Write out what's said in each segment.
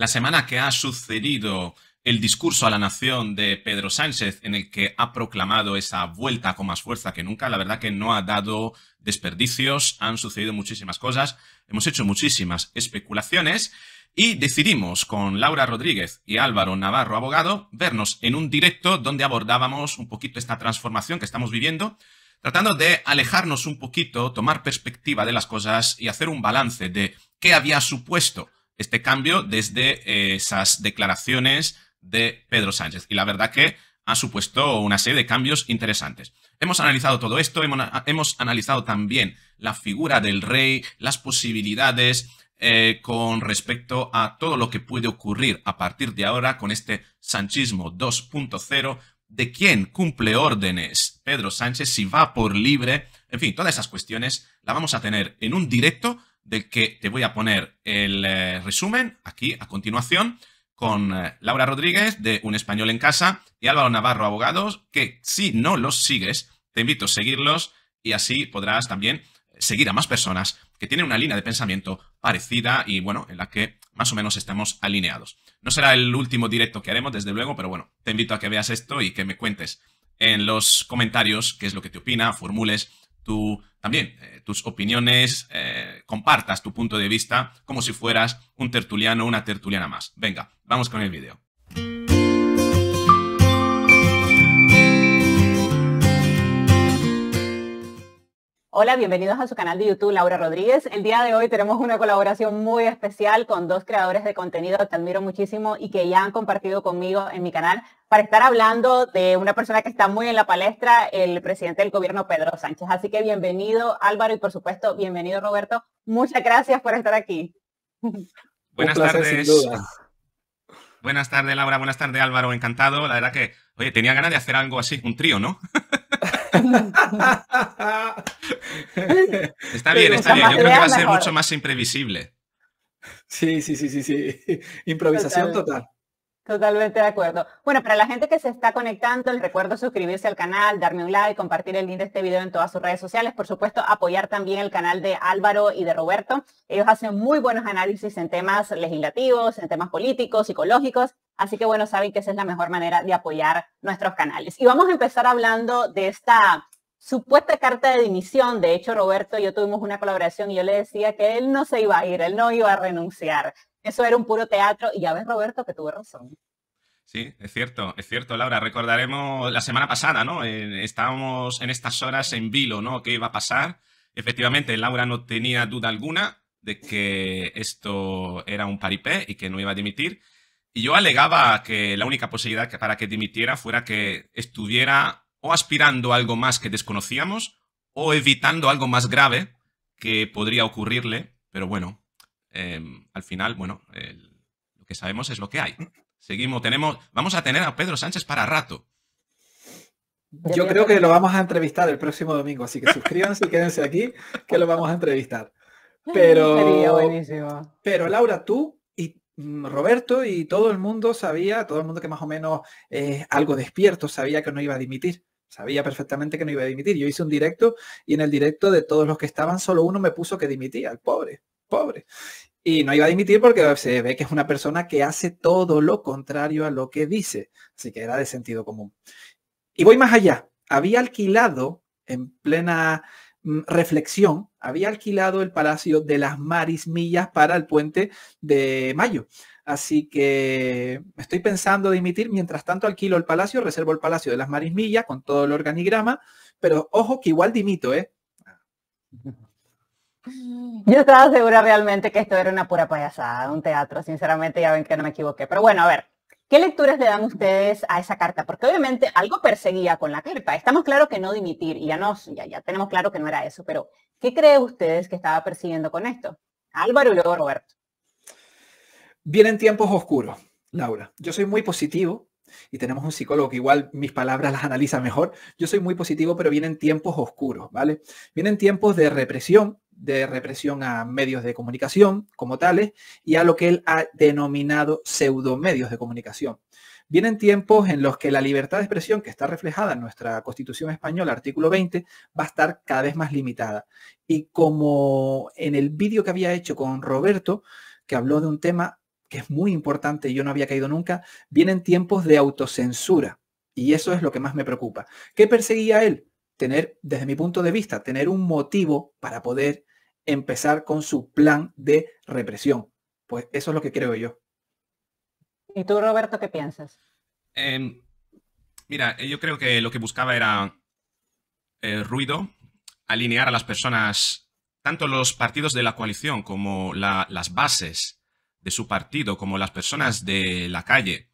La semana que ha sucedido el discurso a la nación de Pedro Sánchez, en el que ha proclamado esa vuelta con más fuerza que nunca, la verdad que no ha dado desperdicios, han sucedido muchísimas cosas, hemos hecho muchísimas especulaciones y decidimos con Laura Rodríguez y Álvaro Navarro, abogado, vernos en un directo donde abordábamos un poquito esta transformación que estamos viviendo, tratando de alejarnos un poquito, tomar perspectiva de las cosas y hacer un balance de qué había supuesto este cambio desde eh, esas declaraciones de Pedro Sánchez. Y la verdad que ha supuesto una serie de cambios interesantes. Hemos analizado todo esto, hemos, analizado también la figura del rey, las posibilidades eh, con respecto a todo lo que puede ocurrir a partir de ahora con este sanchismo 2.0, de quién cumple órdenes Pedro Sánchez, si va por libre, en fin, todas esas cuestiones la vamos a tener en un directo de que te voy a poner el eh, resumen aquí a continuación con eh, Laura Rodríguez de Un Español en Casa y Álvaro Navarro Abogados, que si no los sigues, te invito a seguirlos y así podrás también seguir a más personas que tienen una línea de pensamiento parecida y bueno, en la que más o menos estamos alineados. No será el último directo que haremos, desde luego, pero bueno, te invito a que veas esto y que me cuentes en los comentarios qué es lo que te opina, formules tú también eh, tus opiniones, eh, compartas tu punto de vista como si fueras un tertuliano o una tertuliana más. Venga, vamos con el vídeo. Hola, bienvenidos a su canal de YouTube, Laura Rodríguez. El día de hoy tenemos una colaboración muy especial con dos creadores de contenido que admiro muchísimo y que ya han compartido conmigo en mi canal para estar hablando de una persona que está muy en la palestra, el presidente del gobierno Pedro Sánchez. Así que bienvenido Álvaro y por supuesto bienvenido Roberto. Muchas gracias por estar aquí. Buenas tardes. Buenas tardes Laura, buenas tardes Álvaro, encantado. La verdad que, oye, tenía ganas de hacer algo así, un trío, ¿no? está bien, está bien. Yo creo que va a ser mucho más imprevisible. Sí, sí, sí, sí, sí. Improvisación total. total. Totalmente de acuerdo. Bueno, para la gente que se está conectando, les recuerdo suscribirse al canal, darme un like, compartir el link de este video en todas sus redes sociales. Por supuesto, apoyar también el canal de Álvaro y de Roberto. Ellos hacen muy buenos análisis en temas legislativos, en temas políticos, psicológicos. Así que bueno, saben que esa es la mejor manera de apoyar nuestros canales. Y vamos a empezar hablando de esta supuesta carta de dimisión. De hecho, Roberto y yo tuvimos una colaboración y yo le decía que él no se iba a ir, él no iba a renunciar eso era un puro teatro. Y ya ves, Roberto, que tuve razón. Sí, es cierto, es cierto, Laura. Recordaremos la semana pasada, ¿no? Eh, estábamos en estas horas en vilo, ¿no? ¿Qué iba a pasar? Efectivamente, Laura no tenía duda alguna de que esto era un paripé y que no iba a dimitir. Y yo alegaba que la única posibilidad para que dimitiera fuera que estuviera o aspirando a algo más que desconocíamos o evitando algo más grave que podría ocurrirle. Pero bueno, Em, al final, bueno, lo que sabemos es lo que hay. Seguimos, tenemos, vamos a tener a Pedro Sánchez para rato. Yo creo que lo vamos a entrevistar el próximo domingo, así que suscríbanse y quédense aquí, que lo vamos a entrevistar. Pero, pero Laura, tú y mm, Roberto y todo el mundo sabía, todo el mundo que más o menos eh, algo despierto sabía que no iba a dimitir. Sabía perfectamente que no iba a dimitir. Yo hice un directo y en el directo de todos los que estaban, solo uno me puso que dimitía, el pobre, pobre. Y no iba a dimitir porque se ve que es una persona que hace todo lo contrario a lo que dice. Así que era de sentido común. Y voy más allá. Había alquilado en plena mm, reflexión, había alquilado el Palacio de las Marismillas para el puente de Mayo. Así que estoy pensando dimitir, mientras tanto alquilo el palacio, reservo el palacio de las Marismillas con todo el organigrama, pero ojo que igual dimito, ¿eh? Yo estaba segura realmente que esto era una pura payasada, un teatro, sinceramente ya ven que no me equivoqué. Pero bueno, a ver, ¿qué lecturas le dan ustedes a esa carta? Porque obviamente algo perseguía con la carta. Estamos claro que no dimitir, y ya, no ya, ya tenemos claro que no era eso, pero ¿qué cree ustedes que estaba persiguiendo con esto? Álvaro y luego Roberto. Vienen tiempos oscuros, Laura. Yo soy muy positivo, y tenemos un psicólogo que igual mis palabras las analiza mejor. Yo soy muy positivo, pero vienen tiempos oscuros, ¿vale? Vienen tiempos de represión, de represión a medios de comunicación como tales y a lo que él ha denominado pseudo medios de comunicación. Vienen tiempos en los que la libertad de expresión que está reflejada en nuestra Constitución española, artículo 20, va a estar cada vez más limitada. Y como en el vídeo que había hecho con Roberto, que habló de un tema que es muy importante y yo no había caído nunca, vienen tiempos de autocensura. Y eso es lo que más me preocupa. ¿Qué perseguía él? Tener, desde mi punto de vista, tener un motivo para poder empezar con su plan de represión. Pues eso es lo que creo yo. ¿Y tú, Roberto, qué piensas? Em, mira, eh, yo creo que lo que buscaba era eh, ruido, alinear a las personas, tanto los partidos de la coalición como las bases de su partido, como las personas de la calle,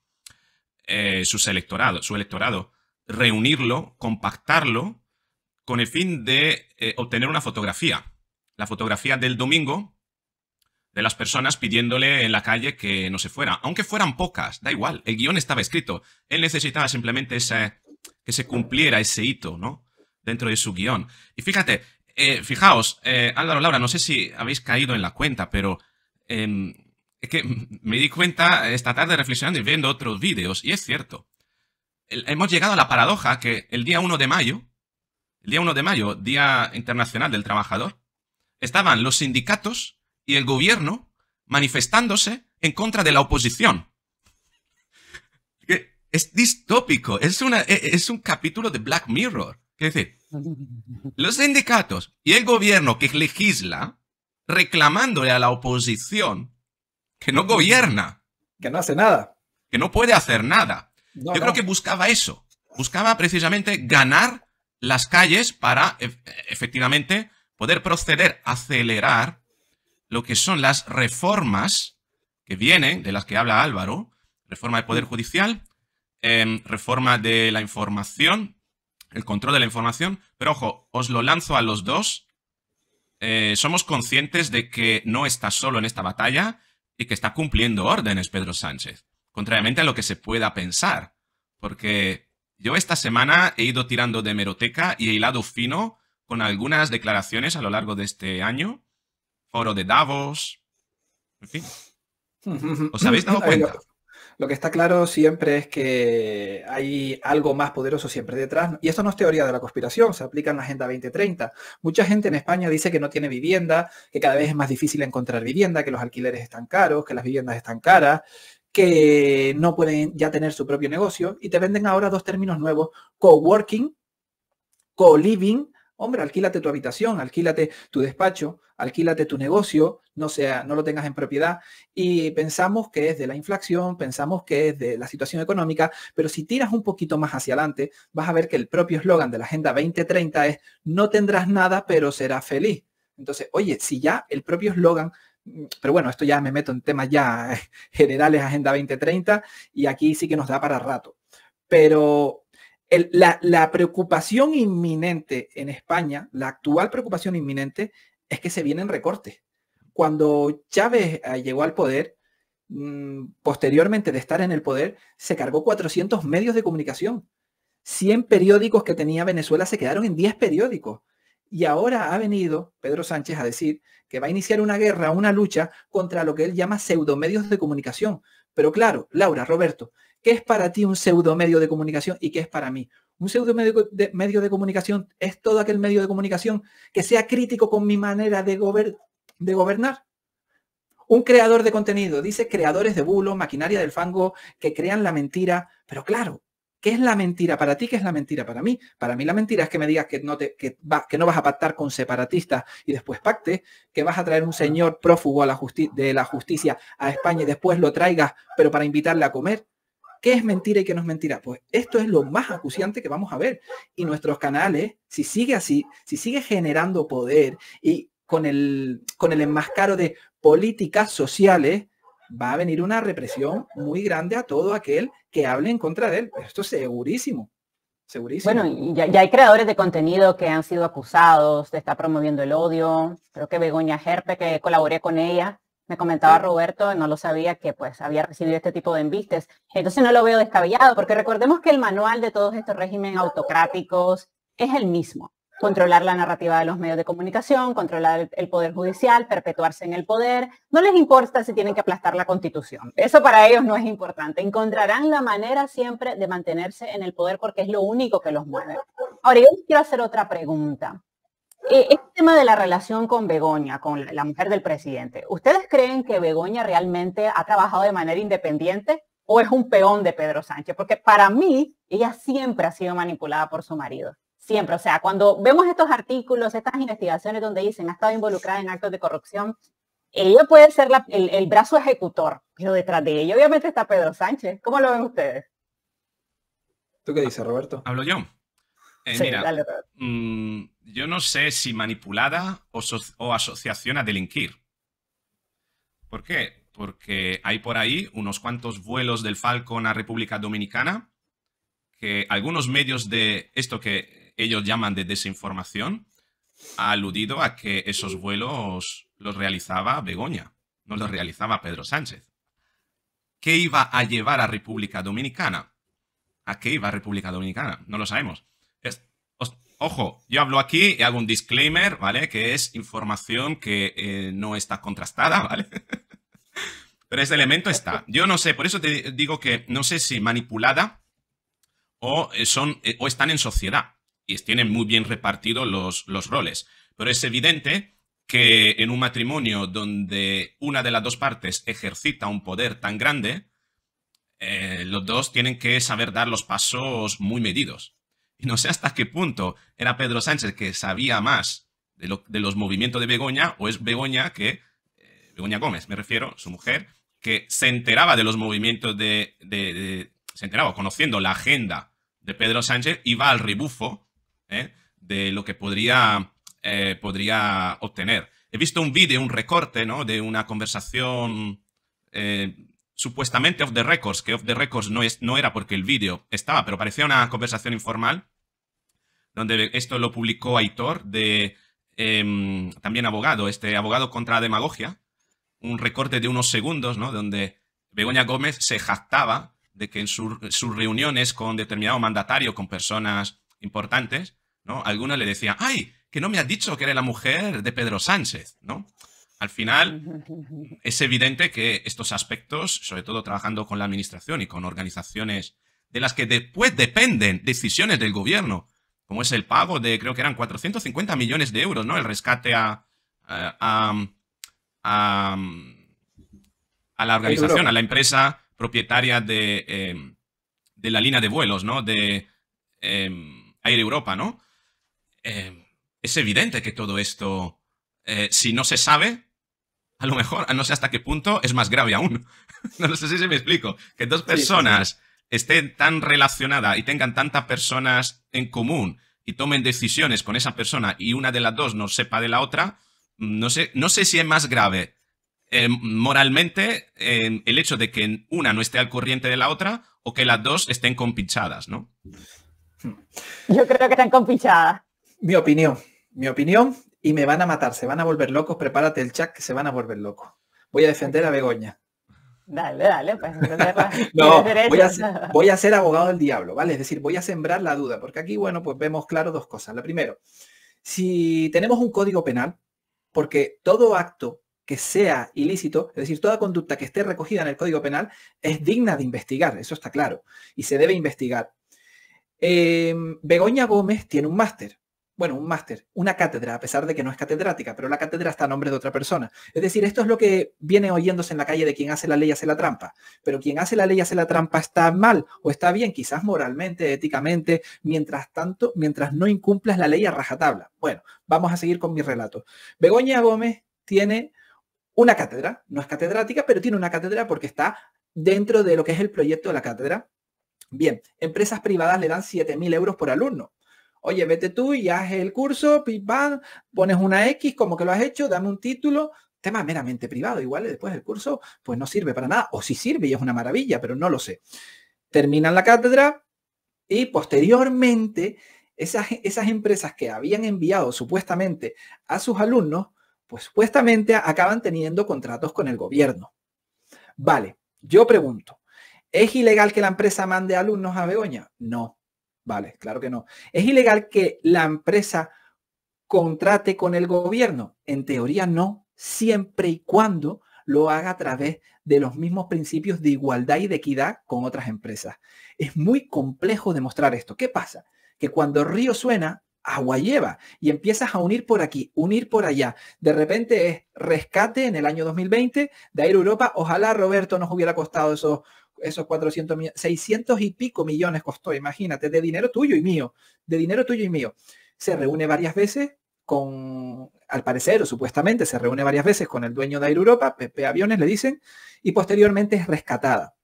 eh, su electorado, reunirlo, compactarlo, con el fin de obtener una fotografía la fotografía del domingo de las personas pidiéndole en la calle que no se fuera. Aunque fueran pocas, da igual, el guión estaba escrito. Él necesitaba simplemente ese, que se cumpliera ese hito, ¿no? Dentro de su guión. Y fíjate, eh, fijaos, eh, Álvaro Laura, no sé si habéis caído en la cuenta, pero em, es que me di cuenta esta tarde reflexionando y viendo otros vídeos, y es cierto. hemos llegado a la paradoja que el día 1 de mayo, el día 1 de mayo, Día Internacional del Trabajador, estaban los sindicatos y el gobierno manifestándose en contra de la oposición. Es distópico, es, una, e, e, es un capítulo de Black Mirror. Es decir, los sindicatos y el gobierno que legisla reclamándole a la oposición que no gobierna. Que no hace nada. Que no puede hacer nada. Yo creo que buscaba eso. Buscaba precisamente ganar las calles para e, efectivamente poder proceder, acelerar lo que son las reformas que vienen, de las que habla Álvaro, reforma de Poder Judicial, em, reforma de la información, el control de la información, pero ojo, os lo lanzo a los dos. Eh, somos conscientes de que no está solo en esta batalla y que está cumpliendo órdenes Pedro Sánchez, contrariamente a lo que se pueda pensar, porque yo esta semana he ido tirando de meroteca y he hilado fino con algunas declaraciones a lo largo de este año. Foro de Davos. En fin. ¿Os habéis dado cuenta? Lo, que está claro siempre es que hay algo más poderoso siempre detrás. Y esto no es teoría de la conspiración, se aplica en la Agenda 2030. Mucha gente en España dice que no tiene vivienda, que cada vez es más difícil encontrar vivienda, que los alquileres están caros, que las viviendas están caras, que no pueden ya tener su propio negocio. Y te venden ahora dos términos nuevos, coworking, co-living Hombre, alquílate tu habitación, alquílate tu despacho, alquílate tu negocio, no sea, no lo tengas en propiedad. Y pensamos que es de la inflación, pensamos que es de la situación económica, pero si tiras un poquito más hacia adelante, vas a ver que el propio eslogan de la Agenda 2030 es no tendrás nada, pero serás feliz. Entonces, oye, si ya el propio eslogan mm, pero bueno, esto ya me meto en temas ya generales, Agenda 2030, y aquí sí que nos da para rato. Pero la, preocupación inminente en España, la actual preocupación inminente, es que se vienen recortes. Cuando Chávez eh, llegó al poder, mm, posteriormente de estar en el poder, se cargó 400 medios de comunicación. 100 periódicos que tenía Venezuela se quedaron en 10 periódicos. Y ahora ha venido Pedro Sánchez a decir que va a iniciar una guerra, una lucha contra lo que él llama pseudomedios de comunicación. Pero claro, Laura, Roberto, ¿Qué es para ti un pseudo medio de comunicación y qué es para mí? Un pseudo medio de, de comunicación es todo aquel medio de comunicación que sea crítico con mi manera de, de gobernar. Un creador de contenido, dice creadores de bulo, maquinaria del fango, que crean la mentira. Pero claro, ¿qué es la mentira para ti? ¿Qué es la mentira para mí? Para mí la mentira es que me digas que no, te, que no vas a pactar con separatistas y después pacte, que vas a traer un señor prófugo a la de la justicia a España y después lo traigas, pero para invitarle a comer. ¿Qué es mentira y qué no es mentira? Pues esto es lo más acuciante que vamos a ver. Y nuestros canales, si sigue así, si sigue generando poder y con el, con el enmascaro de políticas sociales, va a venir una represión muy grande a todo aquel que hable en contra de él. Esto es segurísimo. Segurísimo. Bueno, ya, ya, hay creadores de contenido que han sido acusados de estar promoviendo el odio. Creo que Begoña Gerpe, que colaboré con ella, me comentaba Roberto, no lo sabía, que pues había recibido este tipo de embistes. Entonces no lo veo descabellado, porque recordemos que el manual de todos estos regímenes autocráticos es el mismo. Controlar la narrativa de los medios de comunicación, controlar el poder judicial, perpetuarse en el poder. No les importa si tienen que aplastar la constitución. Eso para ellos no es importante. Encontrarán la manera siempre de mantenerse en el poder porque es lo único que los mueve. Ahora, yo quiero hacer otra pregunta este tema de la relación con Begoña, con la, mujer del presidente, ¿ustedes creen que Begoña realmente ha trabajado de manera independiente o es un peón de Pedro Sánchez? Porque para mí, ella siempre ha sido manipulada por su marido. Siempre, o sea, cuando vemos estos artículos, estas investigaciones donde dicen ha estado involucrada en actos de corrupción, ella puede ser el, brazo ejecutor, pero detrás de ella obviamente está Pedro Sánchez. ¿Cómo lo ven ustedes? ¿Tú qué dices, Roberto? Hablo yo. Eh, sí, dale, Roberto. Mm, yo no sé si manipulada o, asociación a delinquir. ¿Por qué? Porque hay por ahí unos cuantos vuelos del Falcon a República Dominicana que algunos medios de esto que ellos llaman de desinformación ha aludido a que esos vuelos los realizaba Begoña, no los realizaba Pedro Sánchez. ¿Qué iba a llevar a República Dominicana? ¿A qué iba a República Dominicana? No lo sabemos. Ojo, yo hablo aquí y hago un disclaimer, ¿vale? Que es información que eh, no está contrastada, ¿vale? Pero ese elemento está. Yo no sé, por eso te digo que no sé si manipulada o, eh, son, eh, o están en sociedad y tienen muy bien repartidos los, los roles. Pero es evidente que en un matrimonio donde una de las dos partes ejercita un poder tan grande, los dos tienen que saber dar los pasos muy medidos. Y no sé hasta qué punto era Pedro Sánchez que sabía más de, los movimientos de Begoña o es Begoña que, eh, Begoña Gómez me refiero, su mujer, que se enteraba de los movimientos de, se enteraba conociendo la agenda de Pedro Sánchez y va al rebufo eh, de lo que podría, eh, podría obtener. He visto un vídeo, un recorte ¿no? de una conversación supuestamente off the records, que off the records no, es, no era porque el vídeo estaba, pero parecía una conversación informal, donde esto lo publicó Aitor, de, em, también abogado, este abogado contra la demagogia, un recorte de unos segundos, ¿no? Donde Begoña Gómez se jactaba de que en sus reuniones con determinado mandatario, con personas importantes, ¿no? alguna le decía ¡ay! Que no me has dicho que eres la mujer de Pedro Sánchez, ¿no? Al final, es evidente que estos aspectos, sobre todo trabajando con la administración y con organizaciones de las que después dependen decisiones del gobierno, como es el pago de, creo que eran 450 millones de euros, ¿no? El rescate a, a, la organización, a la empresa propietaria em, de, la línea de vuelos, ¿no? De eh, Air Europa, ¿no? Em, es evidente que todo esto, eh, si no se sabe, a lo mejor, no sé hasta qué punto, es más grave aún. no sé si se me explico. Que dos personas estén tan relacionadas y tengan tantas personas en común y tomen decisiones con esa persona y una de las dos no sepa de la otra, no sé, no sé si es más grave eh, moralmente el hecho de que una no esté al corriente de la otra o que las dos estén compinchadas, ¿no? Yo creo que están compinchadas. Mi opinión, mi opinión y me van a matar, se van a volver locos, prepárate el chat que se van a volver locos. Voy a defender a Begoña. Dale, dale, pues, pues, no, voy a, ser, abogado del diablo, ¿vale? Es decir, voy a sembrar la duda, porque aquí, bueno, pues vemos claro dos cosas. La primero, si tenemos un código penal, porque todo acto que sea ilícito, es decir, toda conducta que esté recogida en el código penal, es digna de investigar, eso está claro, y se debe investigar. Em, Begoña Gómez tiene un máster, bueno, un máster, una cátedra, a pesar de que no es catedrática, pero la cátedra está a nombre de otra persona. Es decir, esto es lo que viene oyéndose en la calle de quien hace la ley hace la trampa. Pero quien hace la ley hace la trampa está mal o está bien, quizás moralmente, éticamente, mientras tanto, mientras no incumplas la ley a rajatabla. Bueno, vamos a seguir con mi relato. Begoña Gómez tiene una cátedra, no es catedrática, pero tiene una cátedra porque está dentro de lo que es el proyecto de la cátedra. Bien, empresas privadas le dan 7.000 euros por alumno. Oye, vete tú y haz el curso, pim, pones una X como que lo has hecho, dame un título, tema meramente privado. Igual después el curso pues no sirve para nada, o si sí sirve y es una maravilla, pero no lo sé. Terminan la cátedra y posteriormente esas, esas empresas que habían enviado supuestamente a sus alumnos, pues supuestamente acaban teniendo contratos con el gobierno. Vale, yo pregunto, ¿es ilegal que la empresa mande alumnos a Begoña? No. Vale, claro que no. ¿Es ilegal que la empresa contrate con el gobierno? En teoría no, siempre y cuando lo haga a través de los mismos principios de igualdad y de equidad con otras empresas. Es muy complejo demostrar esto. ¿Qué pasa? Que cuando río suena, agua lleva y empiezas a unir por aquí, unir por allá. De repente es rescate en el año 2020 de Air Europa. Ojalá Roberto nos hubiera costado eso esos 400 millones, 600 y pico millones costó, imagínate, de dinero tuyo y mío, de dinero tuyo y mío. Se reúne varias veces con, al parecer o supuestamente, se reúne varias veces con el dueño de Air Europa, Pepe Aviones le dicen, y posteriormente es rescatada.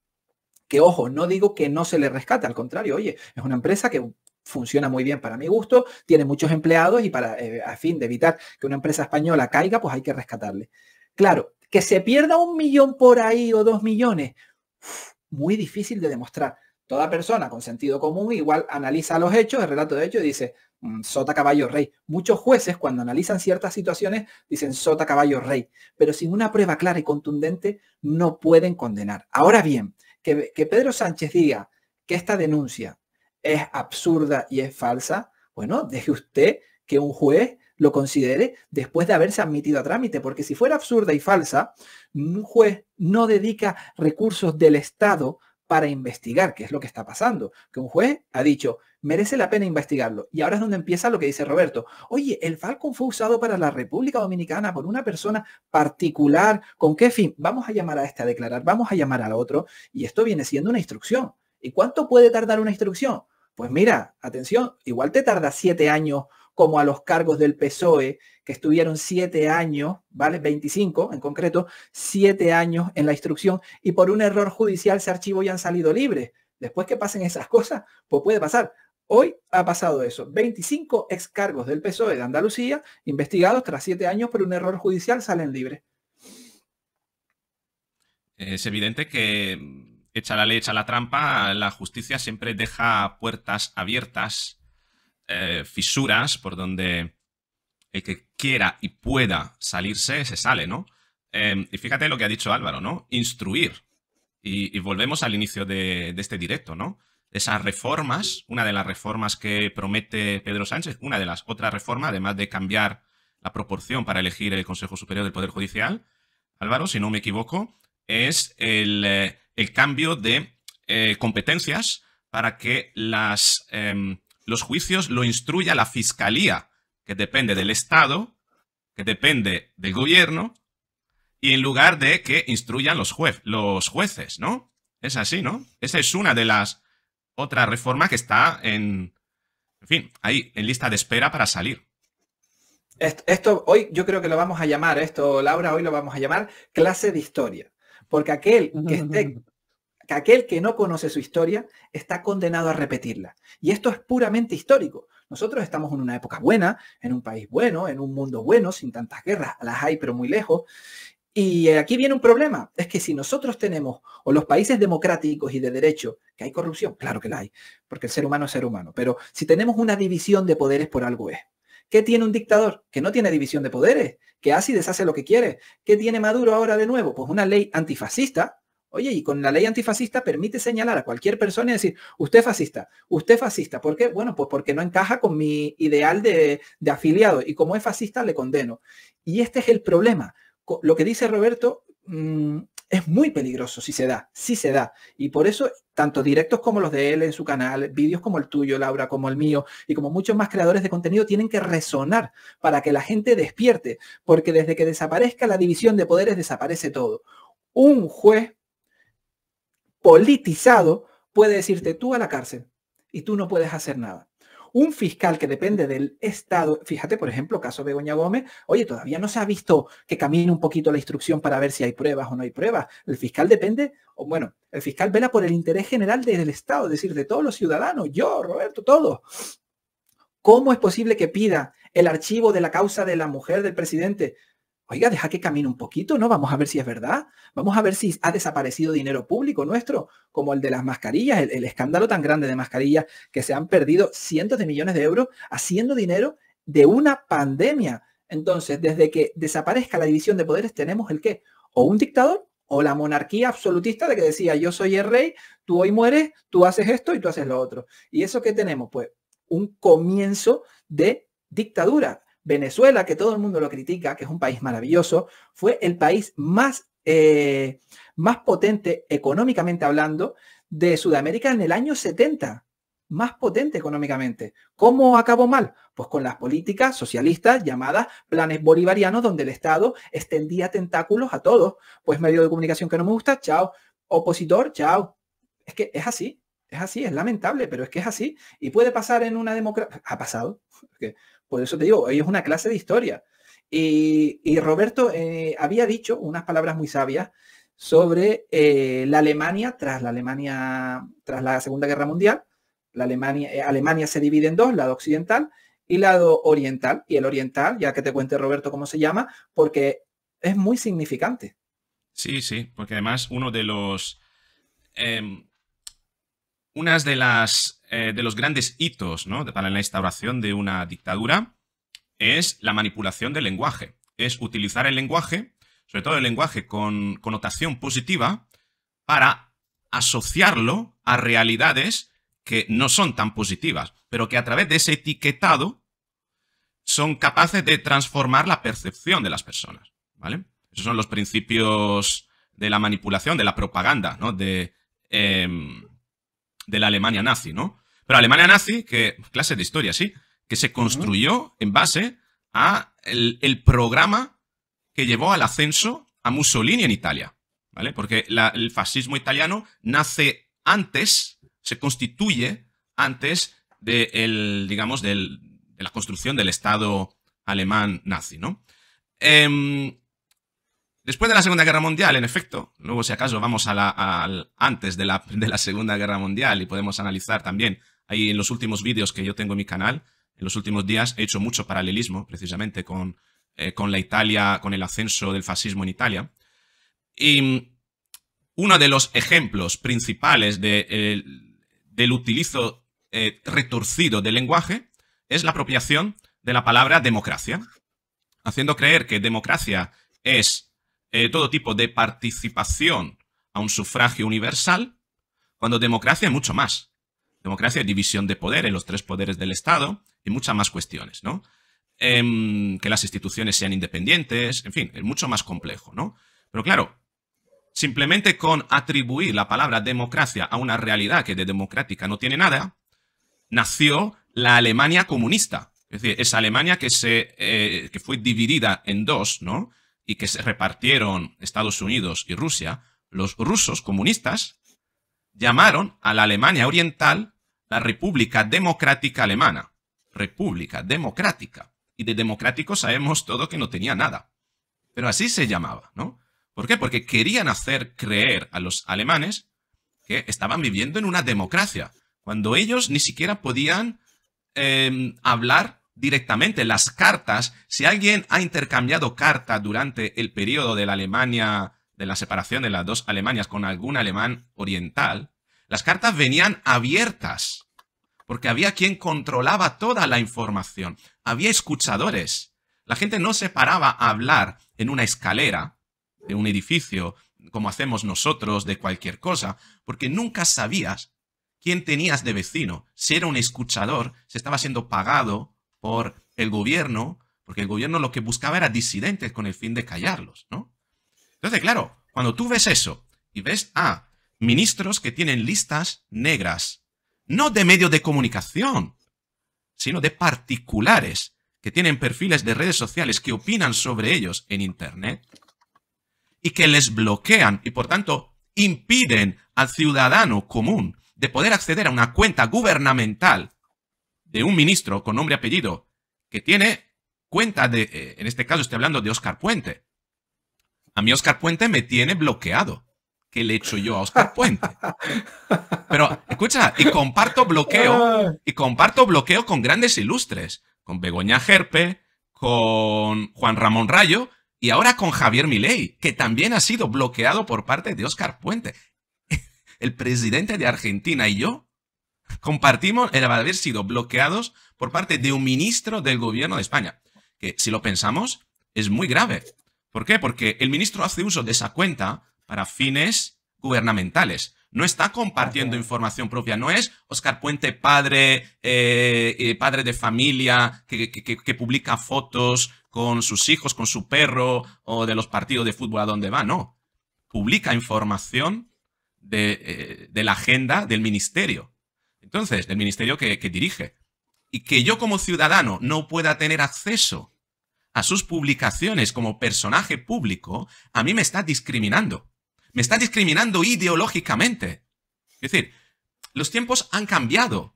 Que ojo, no digo que no se le rescata, al contrario, oye, es una empresa que funciona muy bien para mi gusto, tiene muchos empleados y para, eh, a fin de evitar que una empresa española caiga, pues hay que rescatarle. Claro, que se pierda un millón por ahí o dos millones, muy difícil de demostrar. Toda persona con sentido común igual analiza los hechos, el relato de hechos y dice, mm, sota caballo rey. Muchos jueces cuando analizan ciertas situaciones dicen sota caballo rey, pero sin una prueba clara y contundente no pueden condenar. Ahora bien, que, Pedro Sánchez diga que esta denuncia es absurda y es falsa, bueno, deje usted que un juez lo considere después de haberse admitido a trámite, porque si fuera absurda y falsa, un juez no dedica recursos del Estado para investigar qué es lo que está pasando. Que un juez ha dicho, merece la pena investigarlo. Y ahora es donde empieza lo que dice Roberto. Oye, el Falcon fue usado para la República Dominicana por una persona particular. ¿Con qué fin? Vamos a llamar a este a declarar, vamos a llamar al otro. Y esto viene siendo una instrucción. ¿Y cuánto puede tardar una instrucción? Pues mira, atención, igual te tarda siete años como a los cargos del PSOE, que estuvieron siete años, ¿vale? 25 en concreto, siete años en la instrucción y por un error judicial se archivó y han salido libres. Después que pasen esas cosas, pues puede pasar. Hoy ha pasado eso. 25 ex cargos del PSOE de Andalucía, investigados tras siete años por un error judicial, salen libres. Es evidente que mm, echa la ley, echa la trampa, la justicia siempre deja puertas abiertas eh, fisuras por donde el que quiera y pueda salirse se sale, ¿no? Em, y fíjate lo que ha dicho Álvaro, ¿no? Instruir. Y, volvemos al inicio de, este directo, ¿no? Esas reformas, una de las reformas que promete Pedro Sánchez, una de las otras reformas, además de cambiar la proporción para elegir el Consejo Superior del Poder Judicial, Álvaro, si no me equivoco, es el, eh, cambio de eh, competencias para que las, em, los juicios lo instruya la fiscalía, que depende del Estado, que depende del gobierno, y en lugar de que instruyan los, los jueces, ¿no? Es así, ¿no? Esa es una de las otras reformas que está en, en fin, ahí, en lista de espera para salir. Esto, esto, hoy yo creo que lo vamos a llamar, esto Laura, hoy lo vamos a llamar clase de historia. Porque aquel que esté que aquel que no conoce su historia está condenado a repetirla. Y esto es puramente histórico. Nosotros estamos en una época buena, en un país bueno, en un mundo bueno, sin tantas guerras, las hay pero muy lejos. Y aquí viene un problema, es que si nosotros tenemos, o los países democráticos y de derecho, que hay corrupción, claro que la hay, porque el ser humano es ser humano, pero si tenemos una división de poderes por algo es. ¿Qué tiene un dictador? Que no tiene división de poderes, que hace y deshace lo que quiere. ¿Qué tiene Maduro ahora de nuevo? Pues una ley antifascista, Oye, y con la ley antifascista permite señalar a cualquier persona y decir, usted es fascista, usted es fascista. ¿Por qué? Bueno, pues porque no encaja con mi ideal de, afiliado y como es fascista le condeno. Y este es el problema. Lo que dice Roberto mm, es muy peligroso si se da, si se da. Y por eso, tanto directos como los de él en su canal, vídeos como el tuyo, Laura, como el mío, y como muchos más creadores de contenido, tienen que resonar para que la gente despierte, porque desde que desaparezca la división de poderes desaparece todo. Un juez politizado puede decirte tú a la cárcel y tú no puedes hacer nada. Un fiscal que depende del Estado, fíjate, por ejemplo, caso Begoña Gómez, oye, todavía no se ha visto que camine un poquito la instrucción para ver si hay pruebas o no hay pruebas. El fiscal depende, o bueno, el fiscal vela por el interés general del Estado, es decir, de todos los ciudadanos, yo, Roberto, todos. ¿Cómo es posible que pida el archivo de la causa de la mujer del presidente Oiga, deja que camine un poquito, ¿no? Vamos a ver si es verdad. Vamos a ver si ha desaparecido dinero público nuestro, como el de las mascarillas, el, escándalo tan grande de mascarillas que se han perdido cientos de millones de euros haciendo dinero de una pandemia. Entonces, desde que desaparezca la división de poderes, tenemos el qué? O un dictador o la monarquía absolutista de que decía yo soy el rey, tú hoy mueres, tú haces esto y tú haces lo otro. ¿Y eso qué tenemos? Pues un comienzo de dictadura. Venezuela, que todo el mundo lo critica, que es un país maravilloso, fue el país más, eh, más potente económicamente hablando de Sudamérica en el año 70 más potente económicamente. ¿Cómo acabó mal? Pues con las políticas socialistas llamadas planes bolivarianos, donde el Estado extendía tentáculos a todos. Pues medio de comunicación que no me gusta, chao. Opositor, chao. Es que es así, es así, es lamentable, pero es que es así. Y puede pasar en una democracia. Ha pasado. Por eso te digo, hoy es una clase de historia. Y, Roberto eh, había dicho unas palabras muy sabias sobre eh, la Alemania tras la Alemania, tras la Segunda Guerra Mundial. La Alemania, eh, Alemania se divide en dos, lado occidental y lado oriental. Y el oriental, ya que te cuente Roberto cómo se llama, porque es muy significante. Sí, sí, porque además uno de los... Em, unas de las eh, de los grandes hitos ¿no? para la instauración de una dictadura es la manipulación del lenguaje. Es utilizar el lenguaje, sobre todo el lenguaje con connotación positiva, para asociarlo a realidades que no son tan positivas, pero que a través de ese etiquetado son capaces de transformar la percepción de las personas. ¿Vale? Esos son los principios de la manipulación, de la propaganda, ¿no? De, em, de la Alemania nazi, ¿no? Pero Alemania nazi, que clase de historia, sí, que se construyó en base a el, programa que llevó al ascenso a Mussolini en Italia, ¿vale? Porque el fascismo italiano nace antes, se constituye antes de digamos, de la construcción del Estado alemán nazi, ¿no? Em, después de la Segunda Guerra Mundial, en efecto, luego si acaso vamos a antes de la, de la Segunda Guerra Mundial y podemos analizar también Ahí en los últimos vídeos que yo tengo en mi canal, en los últimos días he hecho mucho paralelismo precisamente con, eh, la Italia, con el ascenso del fascismo en Italia. Y mm, uno de los ejemplos principales del utilizo eh, retorcido del lenguaje es la apropiación de la palabra democracia, haciendo creer que democracia es eh, todo tipo de participación a un sufragio universal, cuando democracia es mucho más democracia, división de poder en los tres poderes del Estado y muchas más cuestiones, ¿no? Em, que las instituciones sean independientes, en fin, es mucho más complejo, ¿no? Pero claro, simplemente con atribuir la palabra democracia a una realidad que de democrática no tiene nada, nació la Alemania comunista. Es decir, esa Alemania que, se, eh, que fue dividida en dos, ¿no? Y que se repartieron Estados Unidos y Rusia, los rusos comunistas llamaron a la Alemania oriental la República Democrática Alemana. República Democrática. Y de democrático sabemos todo que no tenía nada. Pero así se llamaba, ¿no? ¿Por qué? Porque querían hacer creer a los alemanes que estaban viviendo en una democracia, cuando ellos ni siquiera podían em, hablar directamente. Las cartas, si alguien ha intercambiado carta durante el periodo de la Alemania, de la separación de las dos Alemanias con algún alemán oriental, las cartas venían abiertas, porque había quien controlaba toda la información. Había escuchadores. La gente no se paraba a hablar en una escalera de un edificio, como hacemos nosotros, de cualquier cosa, porque nunca sabías quién tenías de vecino. Si era un escuchador, si estaba siendo pagado por el gobierno, porque el gobierno lo que buscaba era disidentes con el fin de callarlos, ¿no? Entonces, claro, cuando tú ves eso y ves, ah, ministros que tienen listas negras, no de medios de comunicación, sino de particulares que tienen perfiles de redes sociales que opinan sobre ellos en Internet y que les bloquean y por tanto impiden al ciudadano común de poder acceder a una cuenta gubernamental de un ministro con nombre y apellido que tiene cuenta de, eh, en este caso estoy hablando de Oscar Puente. A mí Oscar Puente me tiene bloqueado que le echo yo a Oscar Puente. Pero escucha, y comparto bloqueo, y comparto bloqueo con grandes ilustres, con Begoña Gerpe, con Juan Ramón Rayo y ahora con Javier Milei, que también ha sido bloqueado por parte de Oscar Puente. El presidente de Argentina y yo compartimos el haber sido bloqueados por parte de un ministro del gobierno de España, que si lo pensamos es muy grave. ¿Por qué? Porque el ministro hace uso de esa cuenta para fines gubernamentales. No está compartiendo información propia, no es Oscar Puente padre, eh, eh, padre de familia, que, publica fotos con sus hijos, con su perro o de los partidos de fútbol a donde va, no. Publica información de, eh, la agenda del ministerio. Entonces, del ministerio que, dirige. Y que yo como ciudadano no pueda tener acceso a sus publicaciones como personaje público, a mí me está discriminando. Me está discriminando ideológicamente. Es decir, los tiempos han cambiado.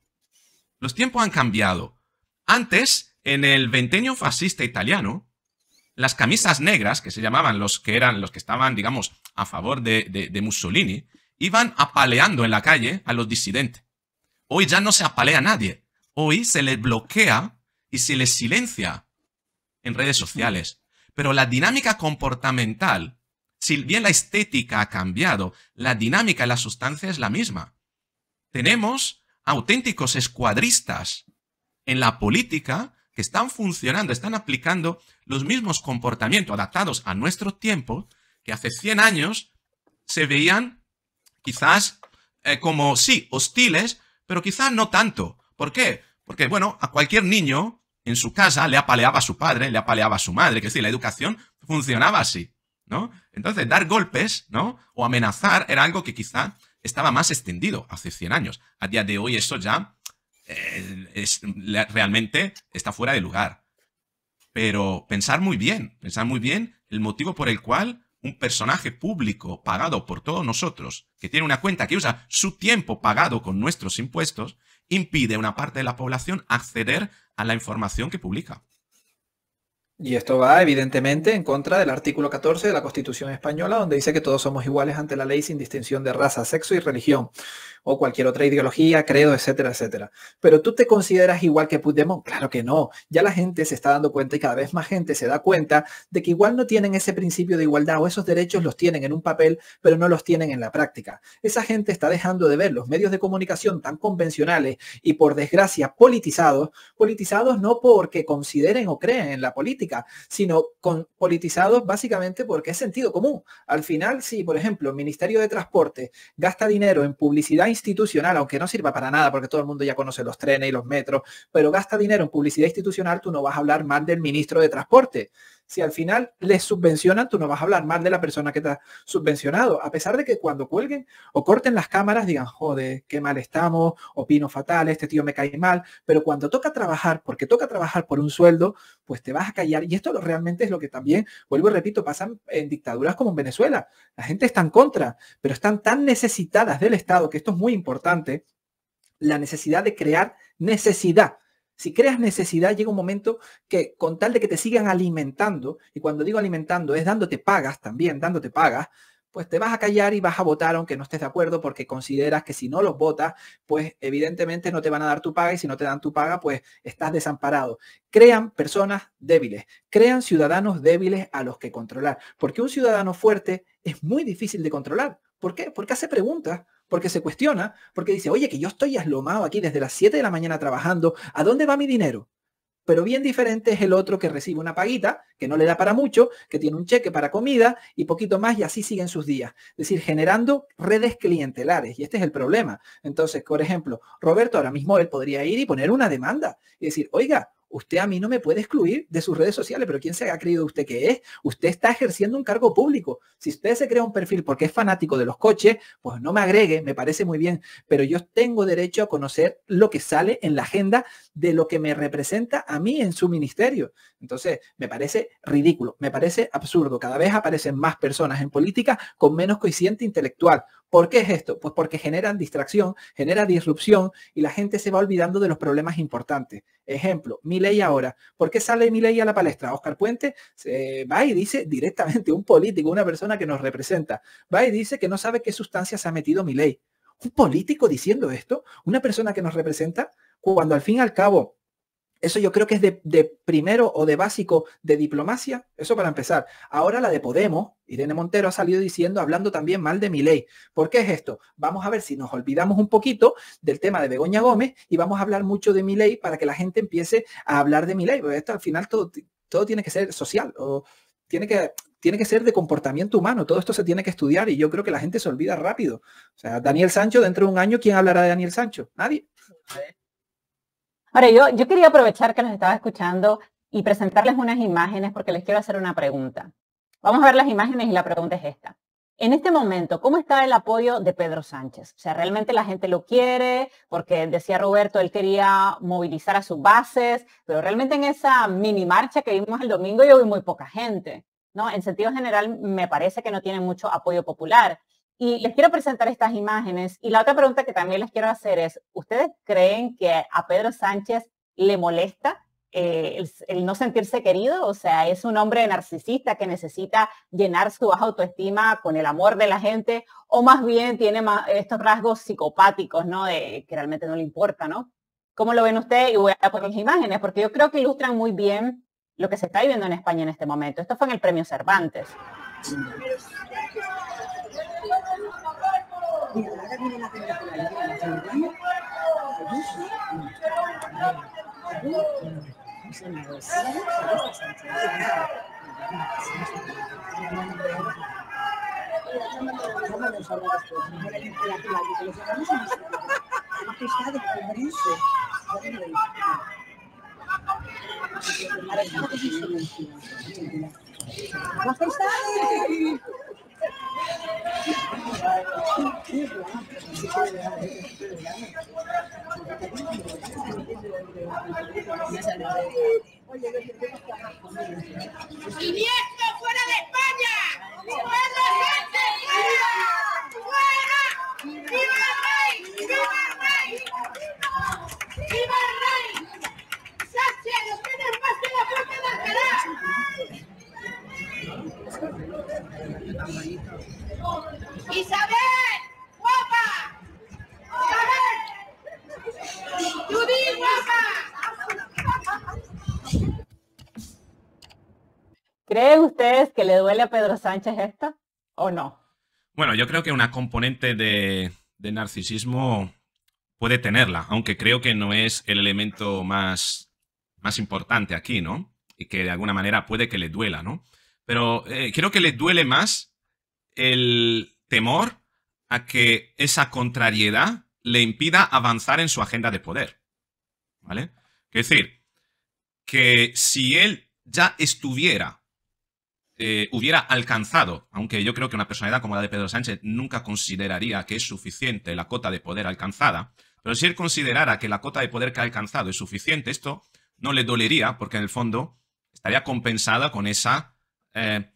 Los tiempos han cambiado. Antes, en el ventenio fascista italiano, las camisas negras, que se llamaban los que eran los que estaban, digamos, a favor de, de Mussolini, iban apaleando en la calle a los disidentes. Hoy ya no se apalea a nadie. Hoy se les bloquea y se les silencia en redes sociales. Pero la dinámica comportamental si bien la estética ha cambiado, la dinámica y la sustancia es la misma. Tenemos auténticos escuadristas en la política que están funcionando, están aplicando los mismos comportamientos adaptados a nuestro tiempo que hace 100 años se veían quizás eh, como, sí, hostiles, pero quizás no tanto. ¿Por qué? Porque, bueno, a cualquier niño en su casa le apaleaba a su padre, le apaleaba a su madre, que es decir, la educación funcionaba así. ¿no? Entonces, dar golpes, ¿no? O amenazar era algo que quizá estaba más extendido hace 100 años. A día de hoy eso ya eh, es, realmente está fuera de lugar. Pero pensar muy bien, pensar muy bien el motivo por el cual un personaje público pagado por todos nosotros, que tiene una cuenta que usa su tiempo pagado con nuestros impuestos, impide a una parte de la población acceder a la información que publica. Y esto va evidentemente en contra del artículo 14 de la Constitución española, donde dice que todos somos iguales ante la ley sin distinción de raza, sexo y religión o cualquier otra ideología, credo, etcétera, etcétera. Pero tú te consideras igual que Puigdemont? Claro que no. Ya la gente se está dando cuenta y cada vez más gente se da cuenta de que igual no tienen ese principio de igualdad o esos derechos los tienen en un papel, pero no los tienen en la práctica. Esa gente está dejando de ver los medios de comunicación tan convencionales y por desgracia politizados, politizados no porque consideren o creen en la política, sino politizados básicamente porque es sentido común. Al final, si, por ejemplo, el Ministerio de Transporte gasta dinero en publicidad institucional, aunque no sirva para nada, porque todo el mundo ya conoce los trenes y los metros, pero gasta dinero en publicidad institucional, tú no vas a hablar más del ministro de Transporte. Si al final les subvencionan, tú no vas a hablar mal de la persona que te ha subvencionado, a pesar de que cuando cuelguen o corten las cámaras digan, joder, qué mal estamos, opino fatal, este tío me cae mal, pero cuando toca trabajar, porque toca trabajar por un sueldo, pues te vas a callar. Y esto realmente es lo que también, vuelvo y repito, pasan en dictaduras como en Venezuela. La gente está en contra, pero están tan necesitadas del Estado, que esto es muy importante, la necesidad de crear necesidad si creas necesidad, llega un momento que con tal de que te sigan alimentando, y cuando digo alimentando es dándote pagas también, dándote pagas, pues te vas a callar y vas a votar aunque no estés de acuerdo porque consideras que si no los votas, pues evidentemente no te van a dar tu paga y si no te dan tu paga, pues estás desamparado. Crean personas débiles, crean ciudadanos débiles a los que controlar, porque un ciudadano fuerte es muy difícil de controlar. ¿Por qué? Porque hace preguntas, porque se cuestiona, porque dice, oye, que yo estoy aslomado aquí desde las 7 de la mañana trabajando, ¿a dónde va mi dinero? Pero bien diferente es el otro que recibe una paguita, que no le da para mucho, que tiene un cheque para comida y poquito más y así siguen sus días. Es decir, generando redes clientelares y este es el problema. Entonces, por ejemplo, Roberto ahora mismo él podría ir y poner una demanda y decir, oiga, Usted a mí no me puede excluir de sus redes sociales, pero ¿quién se ha creído usted que es? Usted está ejerciendo un cargo público. Si usted se crea un perfil porque es fanático de los coches, pues no me agregue, me parece muy bien, pero yo tengo derecho a conocer lo que sale en la agenda de lo que me representa a mí en su ministerio. Entonces, me parece ridículo, me parece absurdo. Cada vez aparecen más personas en política con menos coeficiente intelectual. ¿Por qué es esto? Pues porque generan distracción, genera disrupción y la gente se va olvidando de los problemas importantes. Ejemplo, miles ley ahora? ¿Por qué sale mi ley a la palestra? Oscar Puente eh, va y dice directamente, un político, una persona que nos representa, va y dice que no sabe qué sustancias ha metido mi ley. ¿Un político diciendo esto? ¿Una persona que nos representa? Cuando al fin y al cabo eso yo creo que es de, primero o de básico de diplomacia, eso para empezar. Ahora la de Podemos, Irene Montero ha salido diciendo, hablando también mal de mi ley. ¿Por qué es esto? Vamos a ver si nos olvidamos un poquito del tema de Begoña Gómez y vamos a hablar mucho de mi ley para que la gente empiece a hablar de mi ley. Porque esto al final todo, todo tiene que ser social o tiene que, tiene que ser de comportamiento humano. Todo esto se tiene que estudiar y yo creo que la gente se olvida rápido. O sea, Daniel Sancho, dentro de un año, ¿quién hablará de Daniel Sancho? Nadie. Ahora, yo, quería aprovechar que los estaba escuchando y presentarles unas imágenes porque les quiero hacer una pregunta. Vamos a ver las imágenes y la pregunta es esta. En este momento, ¿cómo está el apoyo de Pedro Sánchez? O sea, ¿realmente la gente lo quiere? Porque decía Roberto, él quería movilizar a sus bases, pero realmente en esa mini marcha que vimos el domingo yo vi muy poca gente, ¿no? En sentido general, me parece que no tiene mucho apoyo popular. Y les quiero presentar estas imágenes. Y la otra pregunta que también les quiero hacer es, ¿ustedes creen que a Pedro Sánchez le molesta eh, el, no sentirse querido? O sea, es un hombre narcisista que necesita llenar su baja autoestima con el amor de la gente o más bien tiene estos rasgos psicopáticos, ¿no? De, que realmente no le importa, ¿no? ¿Cómo lo ven ustedes? Y voy a poner las imágenes porque yo creo que ilustran muy bien lo que se está viviendo en España en este momento. Esto fue en el premio Cervantes. la no de que la La ¡Iniesta fuera de España! ¡Fuera de ¡Fuera! ¡Viva el rey! ¡Viva el rey! ¡Viva el rey! ¡Sánchez, los tienen más que la puerta de Alcalá! Isabel, guapa. Isabel. guapa. ¿Creen ustedes que le duele a Pedro Sánchez esta? o no? Bueno, yo creo que una componente de, de narcisismo puede tenerla, aunque creo que no es el elemento más, más importante aquí, ¿no? Y que de alguna manera puede que le duela, ¿no? Pero eh, creo que le duele más el temor a que esa contrariedad le impida avanzar en su agenda de poder. ¿Vale? Es decir, que si él ya estuviera, eh, hubiera alcanzado, aunque yo creo que una personalidad como la de Pedro Sánchez nunca consideraría que es suficiente la cota de poder alcanzada, pero si él considerara que la cota de poder que ha alcanzado es suficiente, esto no le dolería porque en el fondo estaría compensada con esa eh,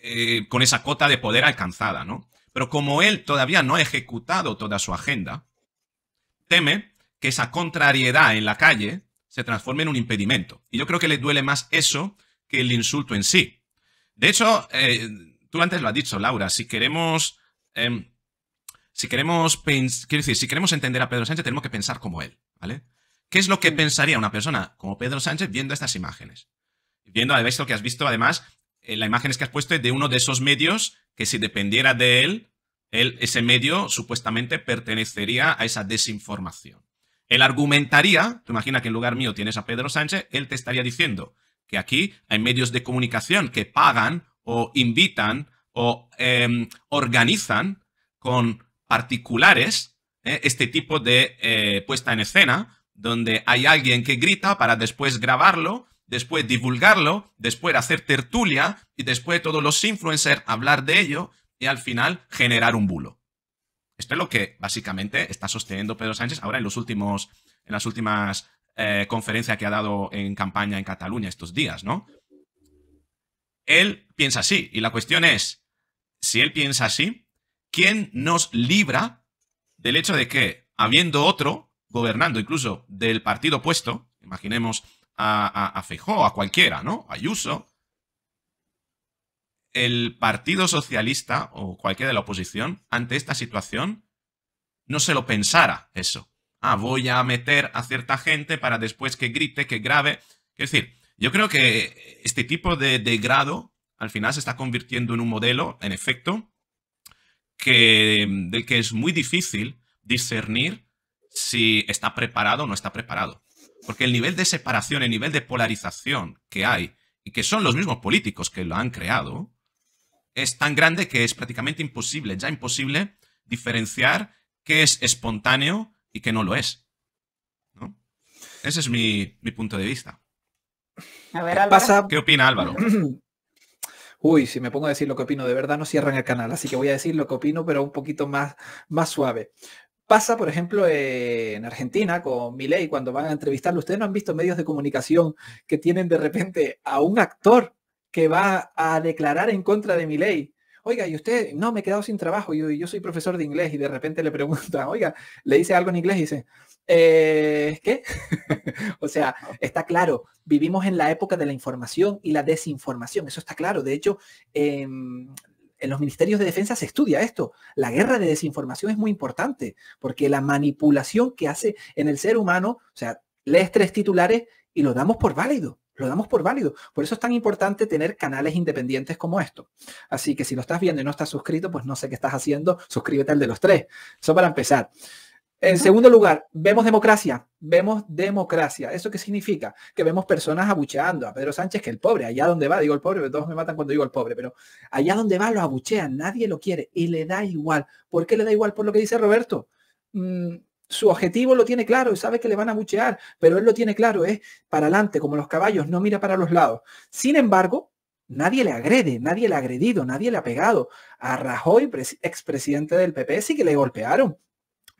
eh, con esa cota de poder alcanzada, ¿no? Pero como él todavía no ha ejecutado toda su agenda, teme que esa contrariedad en la calle se transforme en un impedimento. Y yo creo que le duele más eso que el insulto en sí. De hecho, eh, tú antes lo has dicho, Laura, si queremos... Em, si queremos, quiero decir, si queremos entender a Pedro Sánchez, tenemos que pensar como él, ¿vale? ¿Qué es lo que mm. pensaría una persona como Pedro Sánchez viendo estas imágenes? Viendo, además, lo que has visto, además, eh, la imagen que has puesto de uno de esos medios que si dependiera de él, ese medio supuestamente pertenecería a esa desinformación. Él argumentaría, tú imagina que en lugar mío tienes a Pedro Sánchez, él te estaría diciendo que aquí hay medios de comunicación que pagan o invitan o em, organizan con particulares eh, este tipo de eh, puesta en escena, donde hay alguien que grita para después grabarlo después divulgarlo, después hacer tertulia y después todos los influencers hablar de ello y al final generar un bulo. Esto es lo que básicamente está sosteniendo Pedro Sánchez ahora en, los últimos, en las últimas eh, conferencias que ha dado en campaña en Cataluña estos días, ¿no? Él piensa así y la cuestión es, si él piensa así, ¿quién nos libra del hecho de que, habiendo otro gobernando incluso del partido opuesto, imaginemos a, a, a cualquiera, ¿no? Ayuso. El Partido Socialista o cualquiera de la oposición, ante esta situación, no se lo pensara eso. Ah, voy a meter a cierta gente para después que grite, que grave. Es decir, yo creo que este tipo de, grado al final se está convirtiendo en un modelo, en efecto, del que es muy difícil discernir si está preparado o no está preparado. Porque el nivel de separación, el nivel de polarización que hay, y que son los mismos políticos que lo han creado, es tan grande que es prácticamente imposible, ya imposible, diferenciar qué es espontáneo y qué no lo es. Ese es mi, punto de vista. A ver, ¿Qué, ¿Qué opina Álvaro? Uy, si me pongo a decir lo que opino, de verdad no cierran el canal, así que voy a decir lo que opino, pero un poquito más, más suave. Pasa, por ejemplo, en Argentina con Milei, cuando van a entrevistarlo. Ustedes no han visto medios de comunicación que tienen de repente a un actor que va a declarar en contra de Milei. Oiga, y usted, no, me he quedado sin trabajo, yo, yo soy profesor de inglés y de repente le pregunta oiga, le dice algo en inglés y dice, eh, ¿qué? o sea, está claro, vivimos en la época de la información y la desinformación, eso está claro. De hecho, en los ministerios de defensa se estudia esto. La guerra de desinformación es muy importante porque la manipulación que hace en el ser humano, o sea, lees tres titulares y lo damos por válido. Lo damos por válido. Por eso es tan importante tener canales independientes como esto. Así que si lo estás viendo y no estás suscrito, pues no sé qué estás haciendo. Suscríbete al de los tres. Eso para empezar. En segundo lugar, vemos democracia, vemos democracia. ¿Eso qué significa? Que vemos personas abucheando a Pedro Sánchez, que el pobre, allá donde va, digo el pobre, todos me matan cuando digo el pobre, pero allá donde va lo abuchean, nadie lo quiere y le da igual. ¿Por qué le da igual? Por lo que dice Roberto. Mm, su objetivo lo tiene claro, sabe que le van a abuchear, pero él lo tiene claro, es para adelante, como los caballos, no mira para los lados. Sin embargo, Nadie le agrede, nadie le ha agredido, nadie le ha pegado. A Rajoy, expresidente del PP, sí que le golpearon,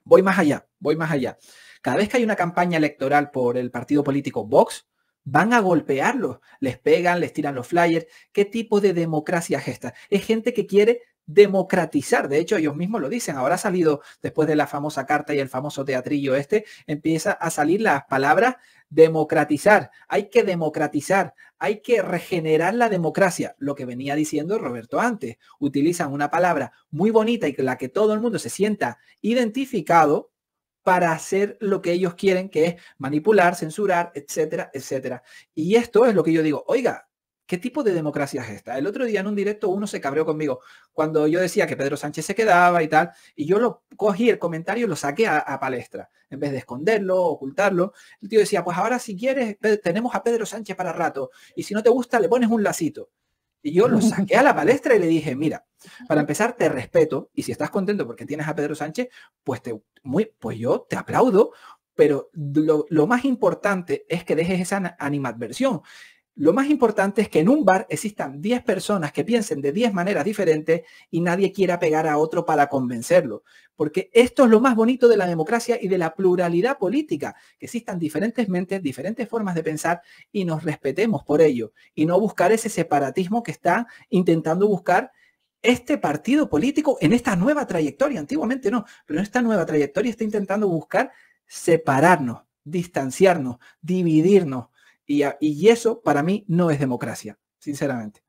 voy más allá, voy más allá. Cada vez que hay una campaña electoral por el partido político Vox, van a golpearlos, les pegan, les tiran los flyers. ¿Qué tipo de democracia es esta? Es gente que quiere democratizar. De hecho, ellos mismos lo dicen. Ahora ha salido, después de la famosa carta y el famoso teatrillo este, empieza a salir las palabras democratizar. Hay que democratizar. Hay que regenerar la democracia. Lo que venía diciendo Roberto antes. Utilizan una palabra muy bonita y con la que todo el mundo se sienta identificado para hacer lo que ellos quieren, que es manipular, censurar, etcétera, etcétera. Y esto es lo que yo digo, oiga, ¿Qué tipo de democracia es esta? El otro día en un directo uno se cabreó conmigo cuando yo decía que Pedro Sánchez se quedaba y tal, y yo lo cogí el comentario y lo saqué a, palestra. En vez de esconderlo, ocultarlo, el tío decía, pues ahora si quieres, tenemos a Pedro Sánchez para rato, y si no te gusta, le pones un lacito. Y yo lo saqué a la palestra y le dije, mira, para empezar te respeto, y si estás contento porque tienes a Pedro Sánchez, pues, te, pues yo te aplaudo, pero lo, lo más importante es que dejes esa animadversión lo más importante es que en un bar existan 10 personas que piensen de 10 maneras diferentes y nadie quiera pegar a otro para convencerlo. Porque esto es lo más bonito de la democracia y de la pluralidad política, que existan diferentes mentes, diferentes formas de pensar y nos respetemos por ello. Y no buscar ese separatismo que está intentando buscar este partido político en esta nueva trayectoria. Antiguamente no, pero en esta nueva trayectoria está intentando buscar separarnos, distanciarnos, dividirnos y, eso para mí no es democracia, sinceramente.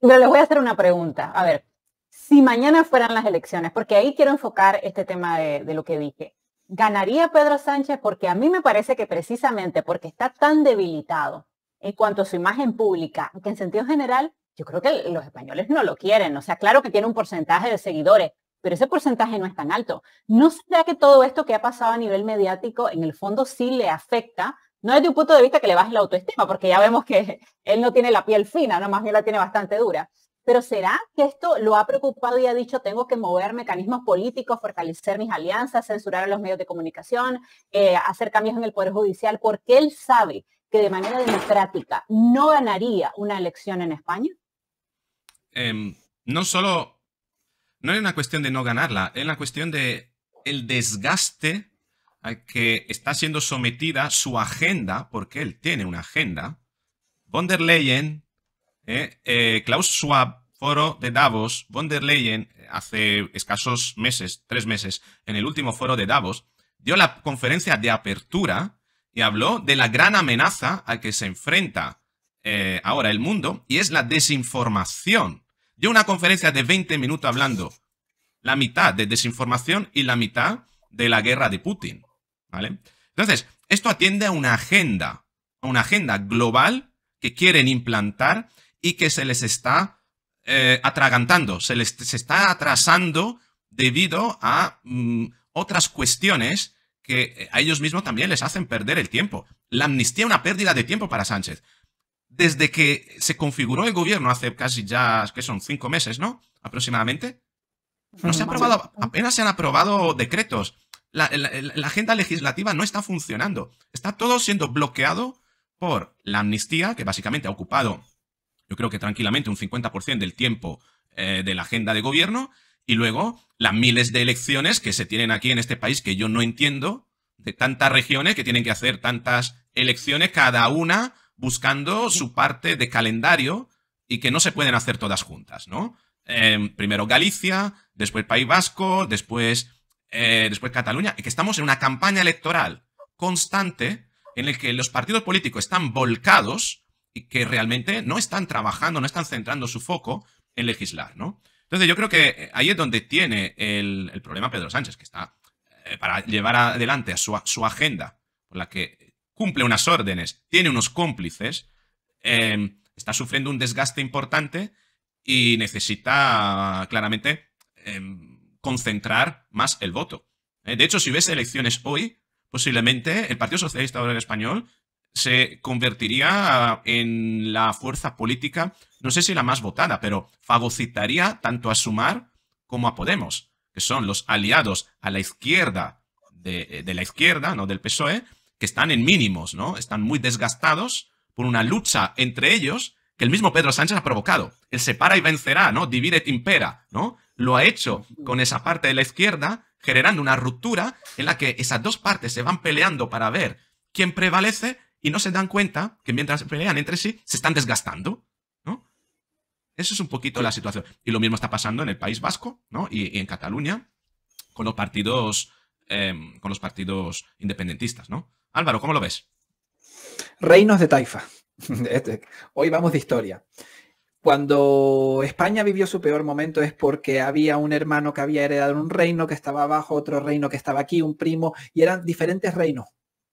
Pero les voy a hacer una pregunta. A ver, si mañana fueran las elecciones, porque ahí quiero enfocar este tema de, de lo que dije. ¿Ganaría Pedro Sánchez? Porque a mí me parece que precisamente porque está tan debilitado en cuanto a su imagen pública, que en sentido general, yo creo que los españoles no lo quieren. O sea, claro que tiene un porcentaje de seguidores, pero ese porcentaje no es tan alto. ¿No será que todo esto que ha pasado a nivel mediático en el fondo sí le afecta no desde un punto de vista que le baje la autoestima, porque ya vemos que él no tiene la piel fina, no más bien la tiene bastante dura. Pero ¿será que esto lo ha preocupado y ha dicho, tengo que mover mecanismos políticos, fortalecer mis alianzas, censurar a los medios de comunicación, eh, hacer cambios en el Poder Judicial? Porque él sabe que de manera democrática no ganaría una elección en España. Em, no solo, no es una cuestión de no ganarla, es una cuestión de el desgaste que está siendo sometida su agenda, porque él tiene una agenda. Von der Leyen, eh, eh, Klaus Schwab, foro de Davos, von der Leyen, hace escasos meses, tres meses, en el último foro de Davos, dio la conferencia de apertura y habló de la gran amenaza a que se enfrenta eh, ahora el mundo, y es la desinformación. Dio una conferencia de 20 minutos hablando la mitad de desinformación y la mitad de la guerra de Putin. Entonces, esto atiende a una agenda, a una agenda global que quieren implantar y que se les está eh, atragantando, se les se está atrasando debido a mm, otras cuestiones que eh, a ellos mismos también les hacen perder el tiempo. La amnistía es una pérdida de tiempo para Sánchez. Desde que se configuró el gobierno hace casi ya, que son cinco meses, ¿no? Aproximadamente. No se ha mm, aprobado, apenas se han aprobado decretos la, agenda legislativa no está funcionando. Está todo siendo bloqueado por la amnistía, que básicamente ha ocupado, yo creo que tranquilamente, un 50% del tiempo eh, de la agenda de gobierno, y luego las miles de elecciones que se tienen aquí en este país, que yo no entiendo, de tantas regiones que tienen que hacer tantas elecciones, cada una buscando su parte de calendario y que no se pueden hacer todas juntas, ¿no? Eh, primero Galicia, después País Vasco, después eh, después Cataluña, que estamos en una campaña electoral constante en la que los partidos políticos están volcados y que realmente no están trabajando, no están centrando su foco en legislar, ¿no? Entonces yo creo que eh, ahí es donde tiene el, problema Pedro Sánchez, que está eh, para llevar adelante a su, agenda, por la que cumple unas órdenes, tiene unos cómplices, em, está sufriendo un desgaste importante y necesita claramente em, concentrar más el voto. Eh, de hecho, si hubiese elecciones hoy, posiblemente el Partido Socialista Obrero Español se convertiría en la fuerza política, no sé si la más votada, pero fagocitaría tanto a Sumar como a Podemos, que son los aliados a la izquierda de, eh, la izquierda, no del PSOE, que están en mínimos, ¿no? Están muy desgastados por una lucha entre ellos que el mismo Pedro Sánchez ha provocado. él separa y vencerá, ¿no? Divide impera, ¿no? lo ha hecho con esa parte de la izquierda, generando una ruptura en la que esas dos partes se van peleando para ver quién prevalece y no se dan cuenta que mientras se pelean entre sí, se están desgastando. ¿no? Eso es un poquito la situación. Y lo mismo está pasando en el País Vasco ¿no? y, en Cataluña con los partidos, em, con los partidos independentistas. ¿no? Álvaro, ¿cómo lo ves? Reinos de Taifa. Este, hoy vamos de historia. Cuando España vivió su peor momento es porque había un hermano que había heredado un reino que estaba abajo, otro reino que estaba aquí, un primo, y eran diferentes reinos.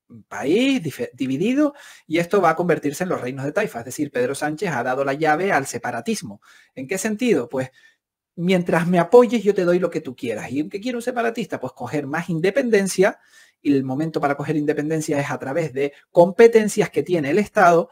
Un país dividido, y esto va a convertirse en los reinos de Taifa. Es decir, Pedro Sánchez ha dado la llave al separatismo. ¿En qué sentido? Pues mientras me apoyes, yo te doy lo que tú quieras. ¿Y qué quiere un separatista? Pues coger más independencia. Y el momento para coger independencia es a través de competencias que tiene el Estado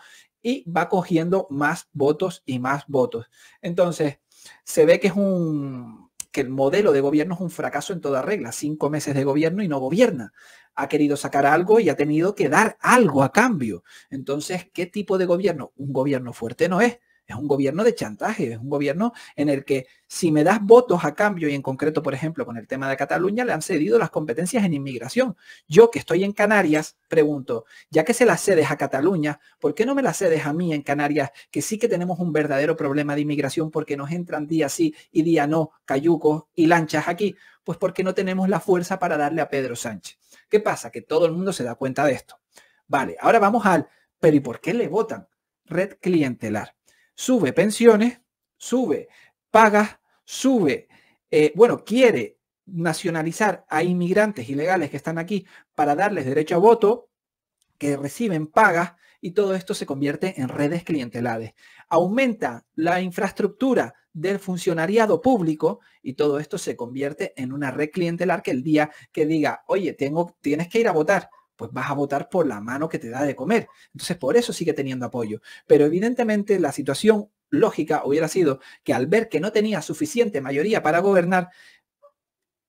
y va cogiendo más votos y más votos. Entonces, se ve que es un que el modelo de gobierno es un fracaso en toda regla. Cinco meses de gobierno y no gobierna. Ha querido sacar algo y ha tenido que dar algo a cambio. Entonces, ¿qué tipo de gobierno? Un gobierno fuerte no es es un gobierno de chantaje, es un gobierno en el que si me das votos a cambio, y en concreto, por ejemplo, con el tema de Cataluña, le han cedido las competencias en inmigración. Yo que estoy en Canarias, pregunto, ya que se las cedes a Cataluña, ¿por qué no me las cedes a mí en Canarias, que sí que tenemos un verdadero problema de inmigración porque nos entran día sí y día no cayucos y lanchas aquí? Pues porque no tenemos la fuerza para darle a Pedro Sánchez. ¿Qué pasa? Que todo el mundo se da cuenta de esto. Vale, ahora vamos al, pero ¿y por qué le votan? Red clientelar sube pensiones, sube pagas, sube, eh, bueno, quiere nacionalizar a inmigrantes ilegales que están aquí para darles derecho a voto, que reciben pagas y todo esto se convierte en redes clientelares. Aumenta la infraestructura del funcionariado público y todo esto se convierte en una red clientelar que el día que diga, oye, tengo, tienes que ir a votar, pues vas a votar por la mano que te da de comer. Entonces, por eso sigue teniendo apoyo. Pero evidentemente la situación lógica hubiera sido que al ver que no tenía suficiente mayoría para gobernar,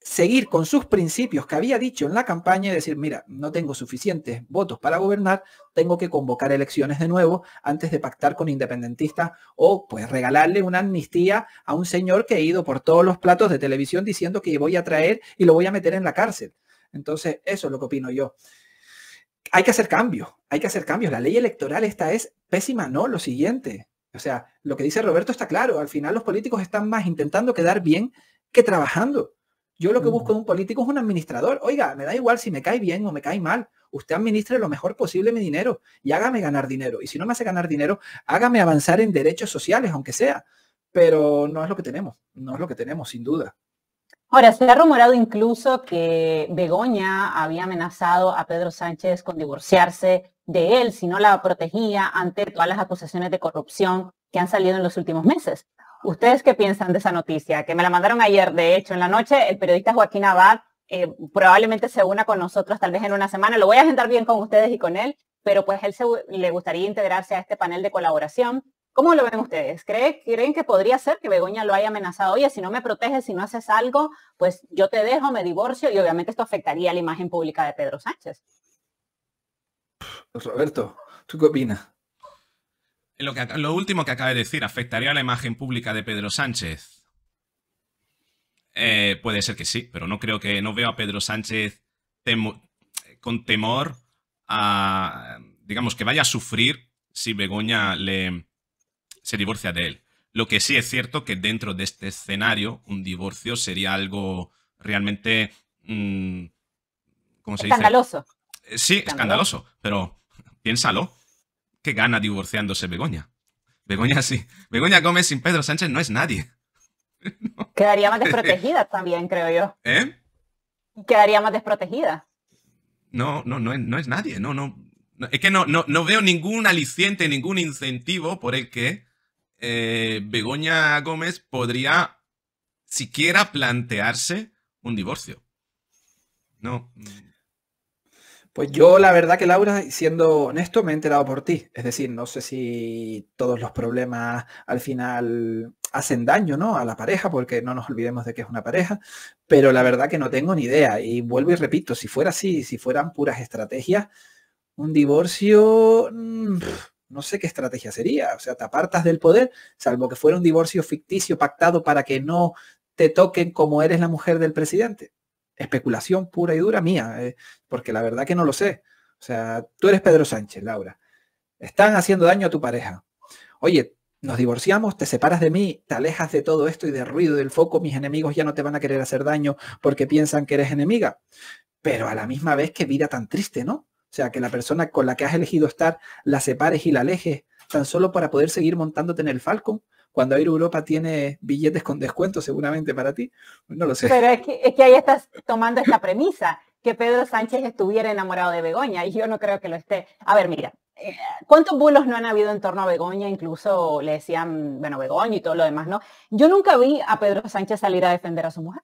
seguir con sus principios que había dicho en la campaña y decir, mira, no tengo suficientes votos para gobernar, tengo que convocar elecciones de nuevo antes de pactar con independentistas o pues regalarle una amnistía a un señor que he ido por todos los platos de televisión diciendo que voy a traer y lo voy a meter en la cárcel. Entonces, eso es lo que opino yo hay que hacer cambios, hay que hacer cambios. La ley electoral esta es pésima, no, lo siguiente. O sea, lo que dice Roberto está claro, al final los políticos están más intentando quedar bien que trabajando. Yo lo que busco de un político es un administrador. Oiga, me da igual si me cae bien o me cae mal. Usted administre lo mejor posible mi dinero y hágame ganar dinero. Y si no me hace ganar dinero, hágame avanzar en derechos sociales, aunque sea. Pero no es lo que tenemos, no es lo que tenemos, sin duda. Ahora, se ha rumorado incluso que Begoña había amenazado a Pedro Sánchez con divorciarse de él si no la protegía ante todas las acusaciones de corrupción que han salido en los últimos meses. ¿Ustedes qué piensan de esa noticia? Que me la mandaron ayer, de hecho, en la noche, el periodista Joaquín Abad eh, probablemente se una con nosotros tal vez en una semana. Lo voy a agendar bien con ustedes y con él, pero pues él se, le gustaría integrarse a este panel de colaboración ¿Cómo lo ven ustedes? ¿Creen, que podría ser que Begoña lo haya amenazado? Oye, si no me proteges, si no haces algo, pues yo te dejo, me divorcio y obviamente esto afectaría la imagen pública de Pedro Sánchez. Roberto, ¿tú qué opinas? Lo, último que acaba de decir, ¿afectaría la imagen pública de Pedro Sánchez? Eh, puede ser que sí, pero no creo que, no veo a Pedro Sánchez con temor a, digamos, que vaya a sufrir si Begoña le, se divorcia de él. Lo que sí es cierto que dentro de este escenario, un divorcio sería algo realmente... Mm, ¿Cómo se escandaloso. Eh, sí, escandaloso. pero piénsalo. ¿Qué gana divorciándose Begoña? Begoña sí. Begoña Gómez sin Pedro Sánchez no es nadie. Quedaría más desprotegida también, creo yo. ¿Eh? Quedaría más desprotegida. No, no, no es, no es nadie. No, no, es que no, no, no veo ningún aliciente, ningún incentivo por el que eh, Begoña Gómez podría siquiera plantearse un divorcio. No. Pues yo la verdad que Laura, siendo honesto, me he enterado por ti. Es decir, no sé si todos los problemas al final hacen daño, ¿no? A la pareja, porque no nos olvidemos de que es una pareja, pero la verdad que no tengo ni idea. Y vuelvo y repito, si fuera así, si fueran puras estrategias, un divorcio... Mm, no sé qué estrategia sería. O sea, te apartas del poder, salvo que fuera un divorcio ficticio pactado para que no te toquen como eres la mujer del presidente. Especulación pura y dura mía, eh, porque la verdad que no lo sé. O sea, tú eres Pedro Sánchez, Laura. Están haciendo daño a tu pareja. Oye, nos divorciamos, te separas de mí, te alejas de todo esto y de ruido del foco, mis enemigos ya no te van a querer hacer daño porque piensan que eres enemiga. Pero a la misma vez, qué vida tan triste, ¿no? O sea, que la persona con la que has elegido estar la separes y la alejes tan solo para poder seguir montándote en el Falcon cuando Air Europa tiene billetes con descuento seguramente para ti. No lo sé. Pero es que, es que ahí estás tomando esta premisa, que Pedro Sánchez estuviera enamorado de Begoña, y yo no creo que lo esté. A ver, mira, eh, ¿cuántos bulos no han habido en torno a Begoña? Incluso le decían, bueno, Begoña y todo lo demás, ¿no? Yo nunca vi a Pedro Sánchez salir a defender a su mujer.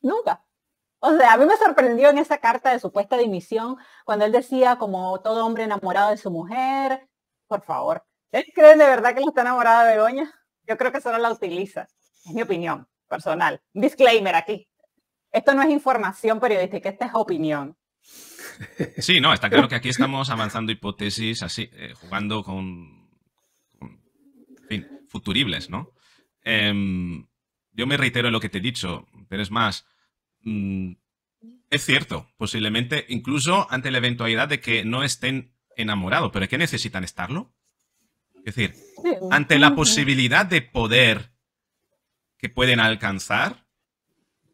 Nunca. O sea, a mí me sorprendió en esa carta de supuesta dimisión cuando él decía como todo hombre enamorado de su mujer. Por favor, creen de verdad que él está enamorado de Doña? Yo creo que solo la utiliza. Es mi opinión personal. Disclaimer aquí. Esto no es información periodística, esta es opinión. Sí, no, está claro que aquí estamos avanzando hipótesis así, eh, jugando con, futuribles, ¿no? Em, yo me reitero lo que te he dicho, pero es más, Mm, es cierto, posiblemente, incluso ante la eventualidad de que no estén enamorados, pero ¿qué necesitan estarlo? Es decir, ante la posibilidad de poder que pueden alcanzar,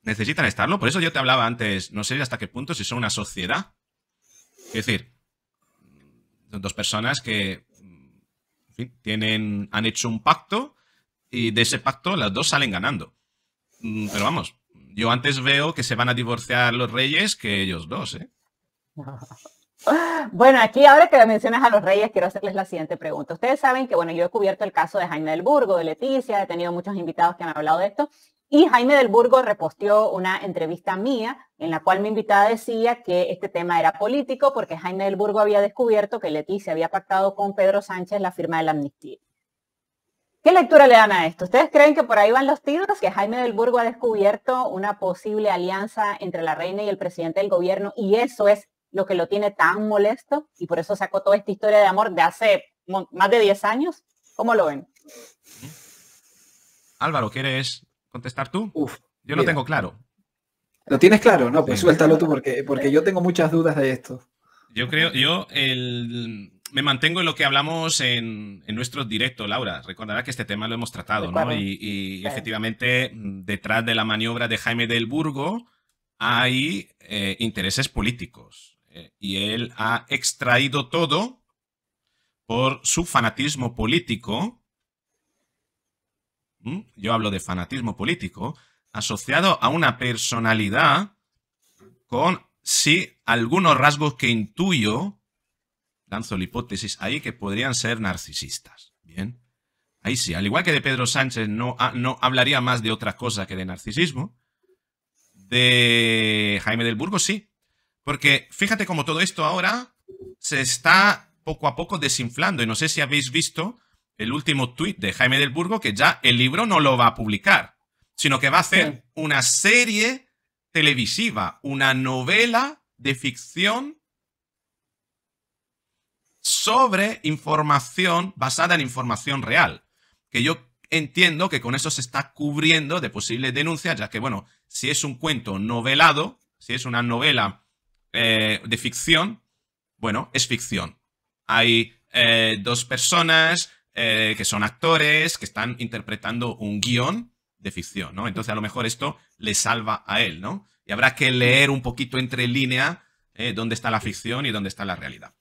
necesitan estarlo. Por eso yo te hablaba antes, no sé hasta qué punto, si son una sociedad. Es decir, son dos personas que tienen, han hecho un pacto y de ese pacto las dos salen ganando. Mm, pero vamos, yo antes veo que se van a divorciar los reyes que ellos dos, ¿eh? Bueno, aquí ahora que mencionas a los reyes, quiero hacerles la siguiente pregunta. Ustedes saben que, bueno, yo he cubierto el caso de Jaime del Burgo, de Leticia, he tenido muchos invitados que han hablado de esto, y Jaime del Burgo reposteó una entrevista mía en la cual mi invitada decía que este tema era político porque Jaime del Burgo había descubierto que Leticia había pactado con Pedro Sánchez la firma de la amnistía. ¿Qué lectura le dan a esto? ¿Ustedes creen que por ahí van los tiros? ¿Que Jaime del Burgo ha descubierto una posible alianza entre la reina y el presidente del gobierno y eso es lo que lo tiene tan molesto y por eso sacó toda esta historia de amor de hace más de 10 años? ¿Cómo lo ven? Álvaro, ¿quieres contestar tú? Uf, yo lo tengo claro. ¿Lo tienes claro? No, pues suéltalo tú porque, porque yo tengo muchas dudas de esto. Yo creo, yo el, me mantengo en lo que hablamos en, nuestro directo, Laura. Recordará que este tema lo hemos tratado, ¿no? Y, efectivamente, detrás de la maniobra de Jaime del Burgo hay eh, intereses políticos. Eh, y él ha extraído todo por su fanatismo político. Yo hablo de fanatismo político, asociado a una personalidad con, sí, algunos rasgos que intuyo lanzo la hipótesis ahí que podrían ser narcisistas. Bien. Ahí sí, al igual que de Pedro Sánchez, no, ah, no hablaría más de otra cosa que de narcisismo. De Jaime del Burgo, sí. Porque fíjate cómo todo esto ahora se está poco a poco desinflando. Y no sé si habéis visto el último tuit de Jaime del Burgo que ya el libro no lo va a publicar, sino que va a hacer una serie televisiva, una novela de ficción sobre información basada en información real, que yo entiendo que con eso se está cubriendo de posibles denuncias, ya que, bueno, si es un cuento novelado, si es una novela eh, de ficción, bueno, es ficción. Hay eh, dos personas eh, que son actores, que están interpretando un guión de ficción, ¿no? Entonces a lo mejor esto le salva a él, ¿no? Y habrá que leer un poquito entre línea dónde está la ficción y dónde está la realidad.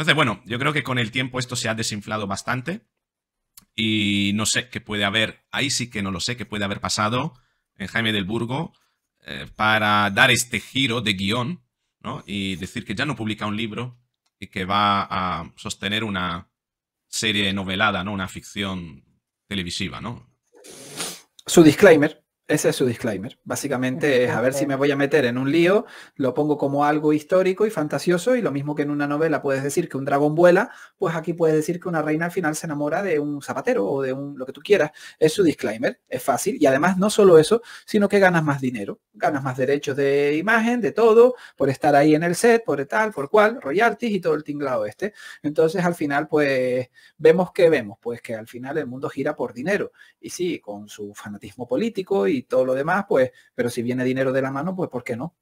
Entonces, bueno, yo creo que con el tiempo esto se ha desinflado bastante y no sé qué puede haber, ahí sí que no lo sé, qué puede haber pasado en Jaime del Burgo eh, para dar este giro de guión ¿no? y decir que ya no publica un libro y que va a sostener una serie novelada, ¿no? una ficción televisiva. ¿no? Su disclaimer. Ese es su disclaimer. Básicamente es a ver si me voy a meter en un lío, lo pongo como algo histórico y fantasioso y lo mismo que en una novela puedes decir que un dragón vuela, pues aquí puedes decir que una reina al final se enamora de un zapatero o de un lo que tú quieras. Es su disclaimer, es fácil y además no solo eso, sino que ganas más dinero, ganas más derechos de imagen, de todo, por estar ahí en el set, por tal, por cual, royalties y todo el tinglado este. Entonces al final pues vemos que vemos, pues que al final el mundo gira por dinero y sí, con su fanatismo político y todo lo demás, pues, pero si viene dinero de la mano, pues, ¿por qué no?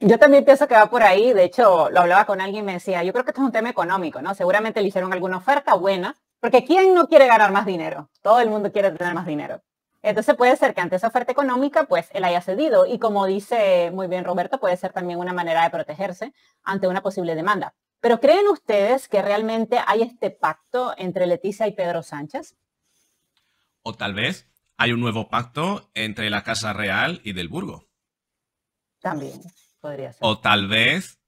Yo también pienso que va por ahí. De hecho, lo hablaba con alguien y me decía, yo creo que esto es un tema económico, ¿no? Seguramente le hicieron alguna oferta buena, porque ¿quién no quiere ganar más dinero? Todo el mundo quiere tener más dinero. Entonces puede ser que ante esa oferta económica, pues él haya cedido. Y como dice muy bien Roberto, puede ser también una manera de protegerse ante una posible demanda. Pero ¿creen ustedes que realmente hay este pacto entre Leticia y Pedro Sánchez? O tal vez hay un nuevo pacto entre la Casa Real y del Burgo. También podría ser. O tal vez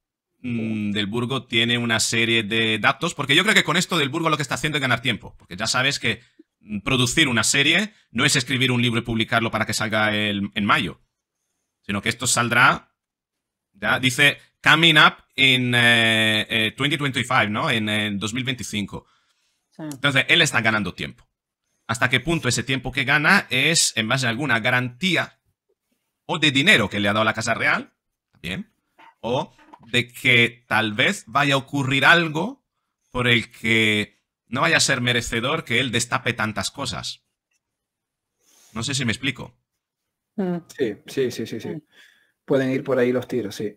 mm, del Burgo tiene una serie de datos, porque yo creo que con esto del Burgo lo que está haciendo es ganar tiempo, porque ya sabes que mm, producir una serie no es escribir un libro y publicarlo para que salga en mayo, sino que esto saldrá, ya dice, coming up in 2025, eh, eh, ¿no? En, 2025. Entonces, él está ganando tiempo hasta qué punto ese tiempo que gana es en base a alguna garantía o de dinero que le ha dado la Casa Real, bien, o de que tal vez vaya a ocurrir algo por el que no vaya a ser merecedor que él destape tantas cosas. No sé si me explico. Mm. Sí, sí, sí, sí, sí. Pueden ir por ahí los tiros, sí.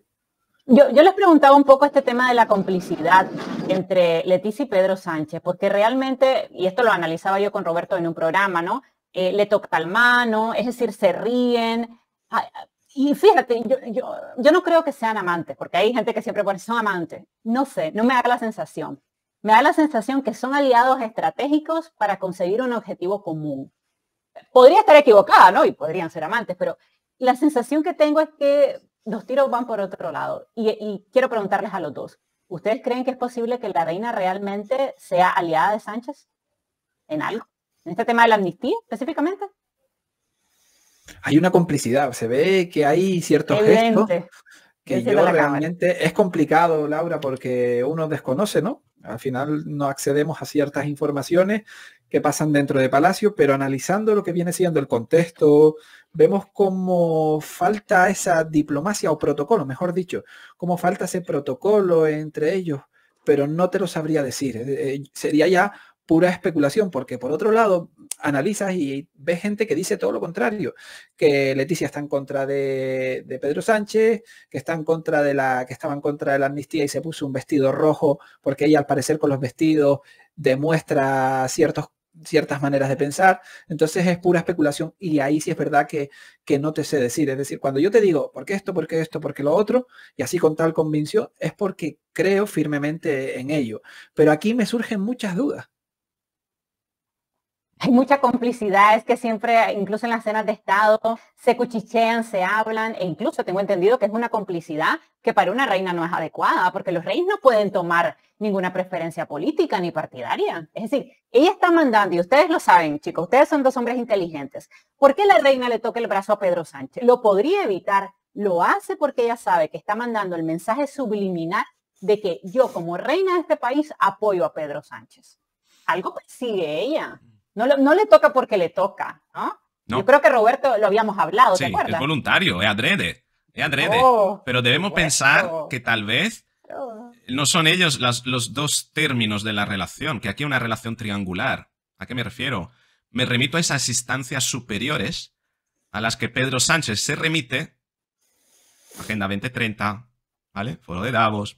Yo, les preguntaba un poco este tema de la complicidad entre Leticia y Pedro Sánchez, porque realmente, y esto lo analizaba yo con Roberto en un programa, ¿no? Eh, le toca el mano, es decir, se ríen. Y fíjate, yo, no creo que sean amantes, porque hay gente que siempre pone, son amantes. No sé, no me da la sensación. Me da la sensación que son aliados estratégicos para conseguir un objetivo común. Podría estar equivocada, ¿no? Y podrían ser amantes, pero la sensación que tengo es que los tiros van por otro lado. Y, quiero preguntarles a los dos. ¿Ustedes creen que es posible que la reina realmente sea aliada de Sánchez en algo? ¿En este tema de la amnistía específicamente? Hay una complicidad, se ve que hay ciertos gestos que yo realmente es complicado, Laura, porque uno desconoce, ¿no? Al final no accedemos a ciertas informaciones que pasan dentro de Palacio, pero analizando lo que viene siendo el contexto, vemos cómo falta esa diplomacia o protocolo, mejor dicho, cómo falta ese protocolo entre ellos, pero no te lo sabría decir. Eh, eh, sería ya pura especulación, porque por otro lado analizas y ves gente que dice todo lo contrario, que Leticia está en contra de, Pedro Sánchez, que está en contra de la, que estaba en contra de la amnistía y se puso un vestido rojo, porque ella al parecer con los vestidos demuestra ciertos ciertas maneras de pensar, entonces es pura especulación y ahí sí es verdad que, no te sé decir, es decir, cuando yo te digo, ¿por qué esto, por qué esto, por qué lo otro? Y así con tal convicción, es porque creo firmemente en ello, pero aquí me surgen muchas dudas, hay mucha complicidad, es que siempre, incluso en las cenas de Estado, se cuchichean, se hablan, e incluso tengo entendido que es una complicidad que para una reina no es adecuada, porque los reyes no pueden tomar ninguna preferencia política ni partidaria. Es decir, ella está mandando, y ustedes lo saben, chicos, ustedes son dos hombres inteligentes. ¿Por qué la reina le toca el brazo a Pedro Sánchez? Lo podría evitar, lo hace porque ella sabe que está mandando el mensaje subliminal de que yo como reina de este país apoyo a Pedro Sánchez. Algo que sigue ella. No, le toca porque le toca, ¿no? Yo creo que Roberto lo habíamos hablado. ¿te acuerdas? es voluntario, es adrede. Es adrede. Oh, pero debemos pensar que tal vez oh. no son ellos los dos términos de la relación, que aquí hay una relación triangular. ¿A qué me refiero? Me remito a esas instancias superiores a las que Pedro Sánchez se remite, Agenda 2030, ¿vale? Foro de Davos,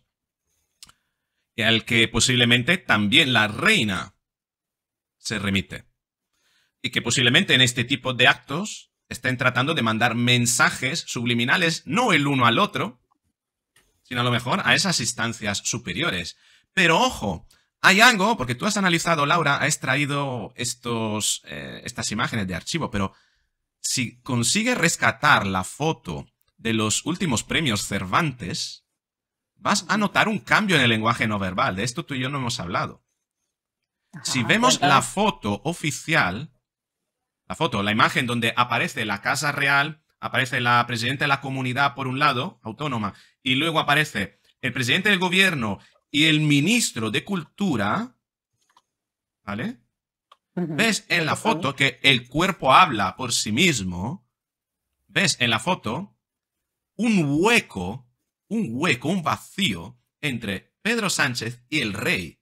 y al que posiblemente también la reina se remite. Y que posiblemente en este tipo de actos estén tratando de mandar mensajes subliminales, no el uno al otro, sino a lo mejor a esas instancias superiores. Pero ojo, hay algo, porque tú has analizado, Laura, has traído estos, eh, estas imágenes de archivo, pero si consigues rescatar la foto de los últimos premios Cervantes, vas a notar un cambio en el lenguaje no verbal. De esto tú y yo no hemos hablado si vemos la foto oficial, la foto, la imagen donde aparece la Casa Real, aparece la presidenta de la comunidad por un lado, autónoma, y luego aparece el presidente del gobierno y el ministro de Cultura, ¿vale? ¿Ves en la foto que el cuerpo habla por sí mismo? ¿Ves en la foto un hueco, un hueco, un vacío entre Pedro Sánchez y el rey?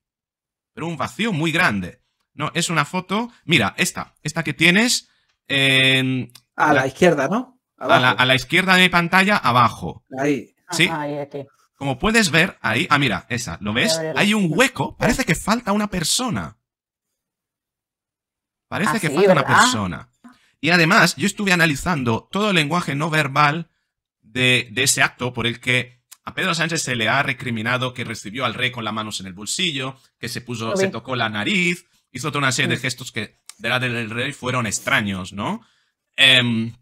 pero un vacío muy grande. No, es una foto, mira, esta, esta que tienes... a la, izquierda, ¿no? A la, izquierda de mi pantalla, abajo. Ahí. Sí. Ah, Como puedes ver, ahí, ah, mira, esa, ¿lo ves? Hay un hueco, parece que falta una persona. Parece ah, que falta una persona. Y además, yo estuve analizando todo el lenguaje no verbal de, de ese acto por el que a Pedro Sánchez se le ha recriminado que recibió al rey con las manos en el bolsillo, que se puso, se tocó la nariz, hizo toda una serie de mm. gestos que de la del rey fueron extraños, ¿no? Em,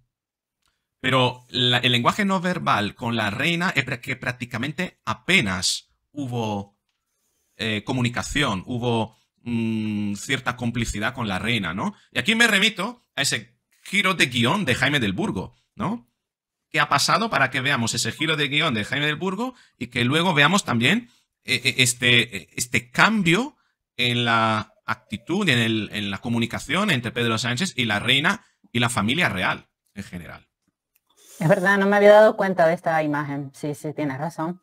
pero el lenguaje no verbal con la reina es que prácticamente apenas hubo eh, comunicación, hubo mm, cierta complicidad con la reina, ¿no? Y aquí me remito a ese giro de guión de Jaime del Burgo, ¿no? qué ha pasado para que veamos ese giro de guión de Jaime del Burgo y que luego veamos también eh, eh, este, eh, este cambio en la actitud, en, en la comunicación entre Pedro Sánchez y la reina y la familia real en general. Es verdad, no me había dado cuenta de esta imagen. Sí, sí, tienes razón.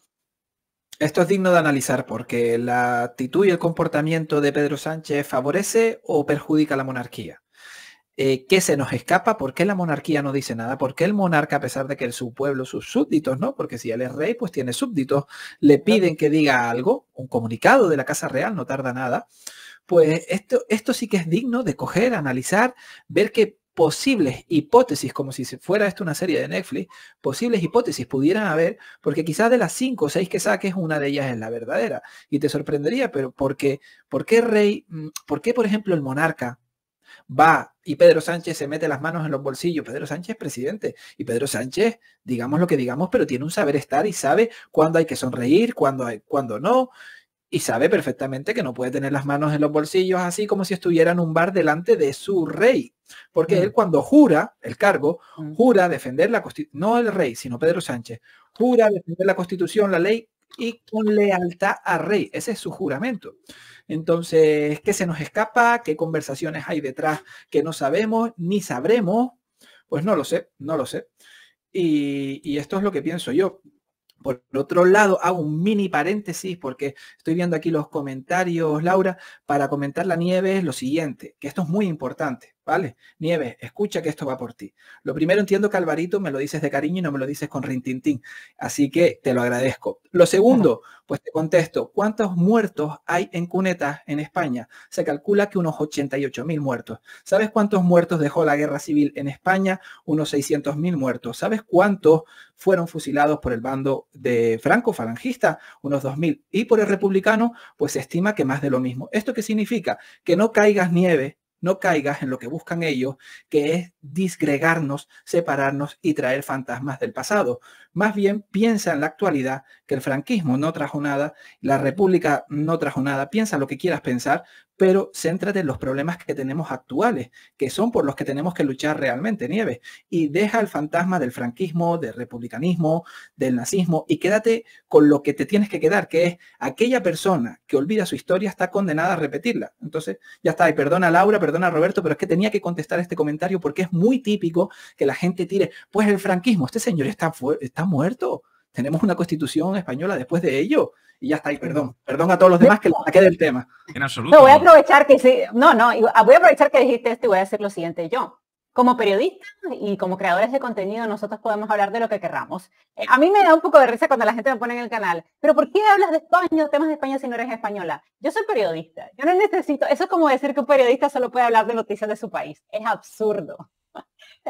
Esto es digno de analizar porque la actitud y el comportamiento de Pedro Sánchez favorece o perjudica a la monarquía que eh, ¿qué se nos escapa? ¿Por qué la monarquía no dice nada? ¿Por qué el monarca, a pesar de que su pueblo, sus súbditos, ¿no? Porque si él es rey, pues tiene súbditos, le piden que diga algo, un comunicado de la Casa Real, no tarda nada. Pues esto, esto sí que es digno de coger, analizar, ver qué posibles hipótesis, como si fuera esto una serie de Netflix, posibles hipótesis pudieran haber, porque quizás de las cinco o seis que saques, una de ellas es la verdadera. Y te sorprendería, pero qué, ¿por qué rey, mm, por qué, por ejemplo, el monarca va y Pedro Sánchez se mete las manos en los bolsillos. Pedro Sánchez es presidente y Pedro Sánchez, digamos lo que digamos, pero tiene un saber estar y sabe cuándo hay que sonreír, cuándo, hay, cuándo no. Y sabe perfectamente que no puede tener las manos en los bolsillos así como si estuviera en un bar delante de su rey. Porque mm. él cuando jura el cargo, mm. jura defender la constitución, no el rey, sino Pedro Sánchez, jura defender la constitución, la ley y con lealtad a rey. Ese es su juramento. Entonces, ¿qué se nos escapa? ¿Qué conversaciones hay detrás que no sabemos ni sabremos? Pues no lo sé, no lo sé. Y, y esto es lo que pienso yo. Por otro lado, hago un mini paréntesis porque estoy viendo aquí los comentarios, Laura, para comentar la nieve es lo siguiente, que esto es muy importante. ¿Vale? Nieve, escucha que esto va por ti. Lo primero entiendo que Alvarito me lo dices de cariño y no me lo dices con rintintín. Así que te lo agradezco. Lo segundo, pues te contesto, ¿cuántos muertos hay en Cuneta en España? Se calcula que unos 88 mil muertos. ¿Sabes cuántos muertos dejó la guerra civil en España? Unos 600 mil muertos. ¿Sabes cuántos fueron fusilados por el bando de Franco, falangista? Unos 2.000. mil. Y por el republicano, pues se estima que más de lo mismo. ¿Esto qué significa? Que no caigas nieve no caigas en lo que buscan ellos, que es disgregarnos, separarnos y traer fantasmas del pasado. Más bien piensa en la actualidad, que el franquismo no trajo nada, la república no trajo nada, piensa lo que quieras pensar, pero céntrate en los problemas que tenemos actuales, que son por los que tenemos que luchar realmente, Nieves, y deja el fantasma del franquismo, del republicanismo, del nazismo, y quédate con lo que te tienes que quedar, que es aquella persona que olvida su historia está condenada a repetirla. Entonces, ya está, y perdona Laura, perdona Roberto, pero es que tenía que contestar este comentario porque es muy típico que la gente tire, pues el franquismo, este señor está, está muerto. Tenemos una constitución española después de ello. Y ya está, y perdón, perdón a todos los demás que lo saqué del tema. En absoluto. voy a aprovechar que sí, no, no, voy a aprovechar que dijiste esto y voy a decir lo siguiente yo. Como periodista y como creadores de contenido, nosotros podemos hablar de lo que querramos. Eh, a mí me da un poco de risa cuando la gente me pone en el canal, pero ¿por qué hablas de España, temas de España si no eres española? Yo soy periodista, yo no necesito, eso es como decir que un periodista solo puede hablar de noticias de su país. Es absurdo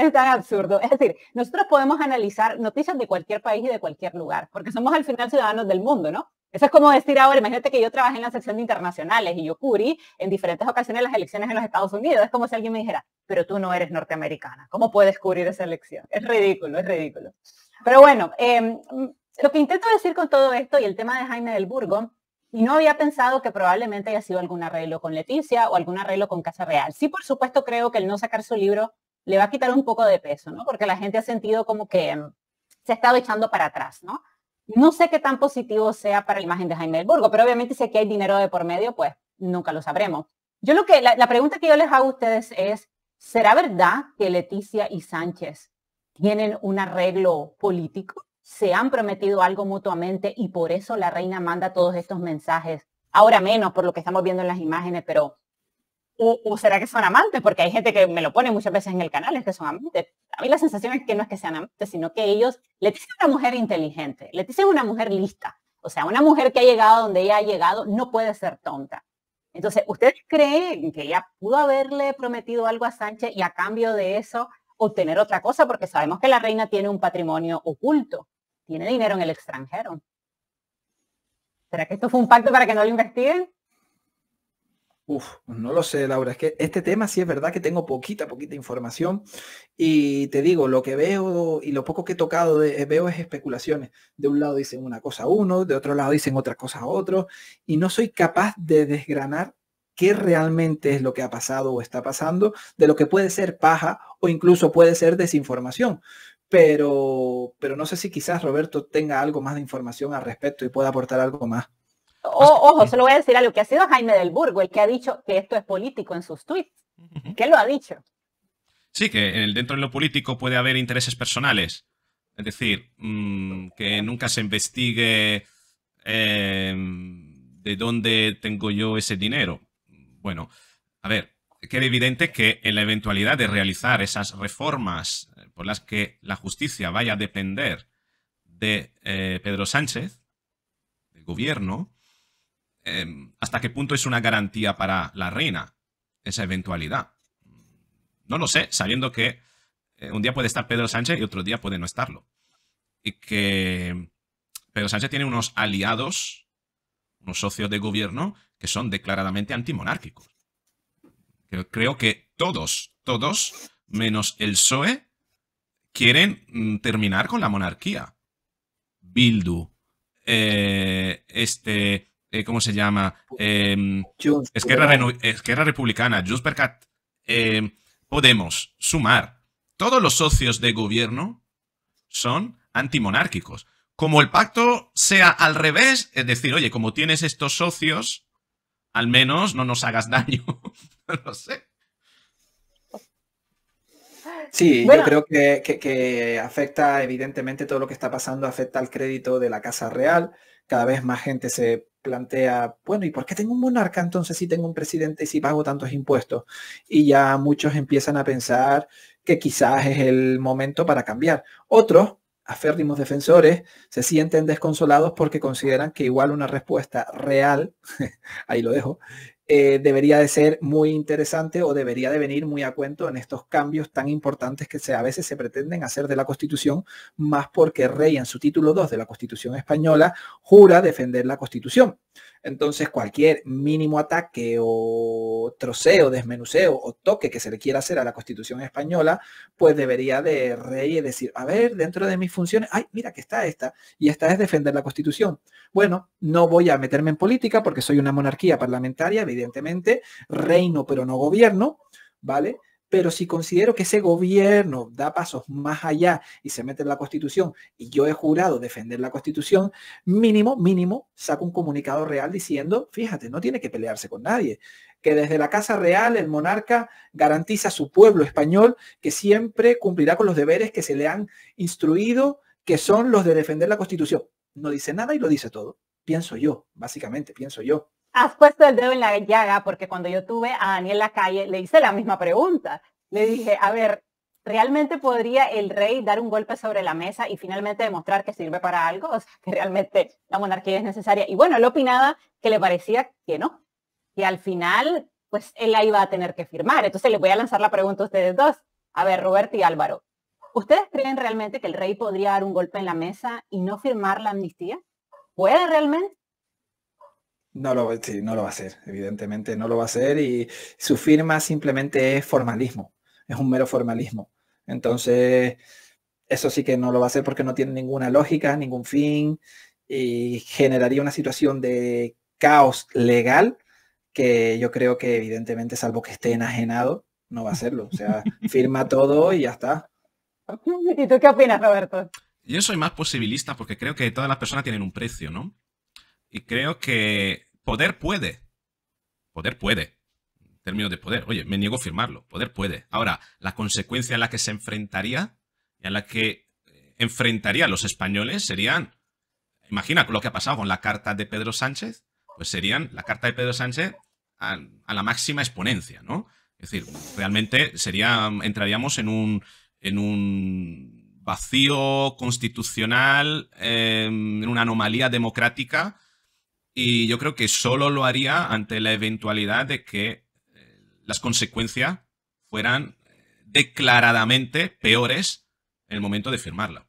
es tan absurdo. Es decir, nosotros podemos analizar noticias de cualquier país y de cualquier lugar, porque somos al final ciudadanos del mundo, ¿no? Eso es como decir ahora, imagínate que yo trabajé en la sección de internacionales y yo cubrí en diferentes ocasiones las elecciones en los Estados Unidos. Es como si alguien me dijera, pero tú no eres norteamericana, ¿cómo puedes cubrir esa elección? Es ridículo, es ridículo. Pero bueno, em, lo que intento decir con todo esto y el tema de Jaime del Burgo, y no había pensado que probablemente haya sido algún arreglo con Leticia o algún arreglo con Casa Real. Sí, por supuesto, creo que el no sacar su libro le va a quitar un poco de peso, ¿no? Porque la gente ha sentido como que mm, se ha estado echando para atrás, ¿no? No sé qué tan positivo sea para la imagen de Jaime del Burgo, pero obviamente si aquí hay dinero de por medio, pues nunca lo sabremos. Yo lo que, la, la pregunta que yo les hago a ustedes es, ¿será verdad que Leticia y Sánchez tienen un arreglo político? ¿Se han prometido algo mutuamente y por eso la reina manda todos estos mensajes? Ahora menos por lo que estamos viendo en las imágenes, pero o, será que son amantes? Porque hay gente que me lo pone muchas veces en el canal, es que son amantes. A mí la sensación es que no es que sean amantes, sino que ellos, Leticia es una mujer inteligente, le dicen una mujer lista. O sea, una mujer que ha llegado donde ella ha llegado no puede ser tonta. Entonces, ¿ustedes creen que ella pudo haberle prometido algo a Sánchez y a cambio de eso obtener otra cosa? Porque sabemos que la reina tiene un patrimonio oculto, tiene dinero en el extranjero. ¿Será que esto fue un pacto para que no lo investiguen? Uf, no lo sé, Laura. Es que este tema sí es verdad que tengo poquita, poquita información. Y te digo, lo que veo y lo poco que he tocado de, eh, veo es especulaciones. De un lado dicen una cosa a uno, de otro lado dicen otra cosa a otro. Y no soy capaz de desgranar qué realmente es lo que ha pasado o está pasando, de lo que puede ser paja o incluso puede ser desinformación. Pero, pero no sé si quizás Roberto tenga algo más de información al respecto y pueda aportar algo más. O, ojo, solo voy a decir algo que ha sido Jaime del Burgo el que ha dicho que esto es político en sus tweets. ¿Qué lo ha dicho? Sí, que dentro de lo político puede haber intereses personales. Es decir, mm, que nunca se investigue em, de dónde tengo yo ese dinero. Bueno, a ver, queda evidente que en la eventualidad de realizar esas reformas eh, por las que la justicia vaya a depender de eh, Pedro Sánchez, del gobierno, Em, hasta qué punto es una garantía para la reina esa eventualidad. No lo sé, sabiendo que eh, un día puede estar Pedro Sánchez y otro día puede no estarlo. Y que Pedro Sánchez tiene unos aliados, unos socios de gobierno que son declaradamente antimonárquicos. Creo, creo que todos, todos, menos el PSOE, quieren mm, terminar con la monarquía. Bildu, eh, este eh, ¿cómo se llama? Em, Esquerra, Republicana, Juspercat, em, Podemos, Sumar, todos los socios de gobierno son antimonárquicos. Como el pacto sea al revés, es decir, oye, como tienes estos socios, al menos no nos hagas daño. no lo sé. Sí, yo creo que, afecta, evidentemente, todo lo que está pasando afecta al crédito de la Casa Real. Cada vez más gente se plantea, bueno, ¿y por qué tengo un monarca entonces si tengo un presidente y si pago tantos impuestos? Y ya muchos empiezan a pensar que quizás es el momento para cambiar. Otros, aférrimos defensores, se sienten desconsolados porque consideran que igual una respuesta real, ahí lo dejo, eh, debería de ser muy interesante o debería de venir muy a cuento en estos cambios tan importantes que a veces se pretenden hacer de la Constitución, más porque Rey en su título 2 de la Constitución española jura defender la Constitución. Entonces, cualquier mínimo ataque o troceo, desmenuceo o toque que se le quiera hacer a la Constitución española, pues debería de rey decir, a ver, dentro de mis funciones, ay, mira que está esta, y esta es defender la Constitución. Bueno, no voy a meterme en política porque soy una monarquía parlamentaria, evidentemente, reino pero no gobierno, ¿vale? Pero si considero que ese gobierno da pasos más allá y se mete en la Constitución y yo he jurado defender la Constitución, mínimo, mínimo, saco un comunicado real diciendo, fíjate, no tiene que pelearse con nadie, que desde la Casa Real el monarca garantiza a su pueblo español que siempre cumplirá con los deberes que se le han instruido, que son los de defender la Constitución. No dice nada y lo dice todo. Pienso yo, básicamente, pienso yo has puesto el dedo en la llaga porque cuando yo tuve a Daniel la calle le hice la misma pregunta. Le dije, a ver, ¿realmente podría el rey dar un golpe sobre la mesa y finalmente demostrar que sirve para algo? que realmente la monarquía es necesaria. Y bueno, él opinaba que le parecía que no, que al final pues él la iba a tener que firmar. Entonces le voy a lanzar la pregunta a ustedes dos. A ver, Roberto y Álvaro, ¿ustedes creen realmente que el rey podría dar un golpe en la mesa y no firmar la amnistía? ¿Puede realmente? No lo, sí, no lo va a hacer, evidentemente no lo va a hacer y su firma simplemente es formalismo, es un mero formalismo. Entonces, eso sí que no lo va a hacer porque no tiene ninguna lógica, ningún fin y generaría una situación de caos legal que yo creo que evidentemente, salvo que esté enajenado, no va a hacerlo. O sea, firma todo y ya está. ¿Y tú qué opinas, Roberto? Yo soy más posibilista porque creo que todas las personas tienen un precio, ¿no? Y creo que Poder puede. Poder puede. En términos de poder. Oye, me niego a firmarlo. Poder puede. Ahora, la consecuencia a la que se enfrentaría y a la que eh, enfrentaría a los españoles serían, imagina lo que ha pasado con la carta de Pedro Sánchez, pues serían la carta de Pedro Sánchez a, la máxima exponencia, ¿no? Es decir, realmente sería, entraríamos en un, en un vacío constitucional, eh, en una anomalía democrática y yo creo que solo lo haría ante la eventualidad de que eh, las consecuencias fueran eh, declaradamente peores en el momento de firmarla.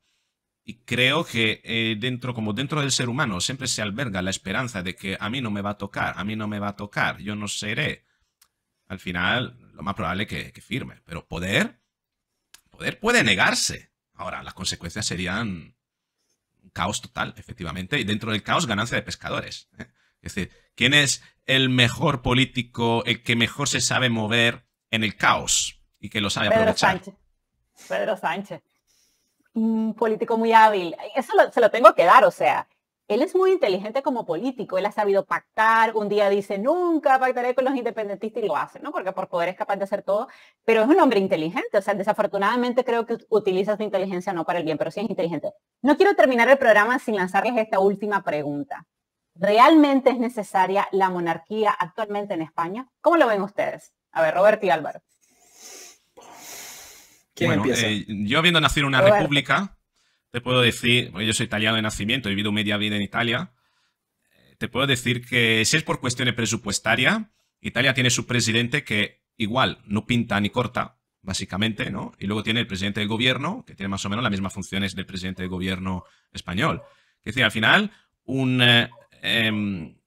Y creo que eh, dentro, como dentro del ser humano, siempre se alberga la esperanza de que a mí no me va a tocar, a mí no me va a tocar, yo no seré. Al final, lo más probable que, que firme. Pero poder, poder puede negarse. Ahora, las consecuencias serían caos total, efectivamente, y dentro del caos ganancia de pescadores. ¿eh? Es decir, ¿quién es el mejor político, el que mejor se sabe mover en el caos y que lo sabe aprovechar? Pedro Sánchez. Pedro Sánchez. Un político muy hábil. Eso se lo tengo que dar, o sea, él es muy inteligente como político, él ha sabido pactar, un día dice, nunca pactaré con los independentistas y lo hace, ¿no? Porque por poder es capaz de hacer todo, pero es un hombre inteligente, o sea, desafortunadamente creo que utiliza su inteligencia no para el bien, pero sí es inteligente. No quiero terminar el programa sin lanzarles esta última pregunta. ¿Realmente es necesaria la monarquía actualmente en España? ¿Cómo lo ven ustedes? A ver, Robert y Álvaro. bueno, eh, yo habiendo nacido una república, te puedo decir, yo soy italiano de nacimiento, he vivido media vida en Italia, eh, te puedo decir que si es por cuestiones presupuestarias, Italia tiene su presidente que igual no pinta ni corta, básicamente, ¿no? Y luego tiene el presidente del gobierno, que tiene más o menos las mismas funciones del presidente del gobierno español. Es decir, al final, un, eh, em,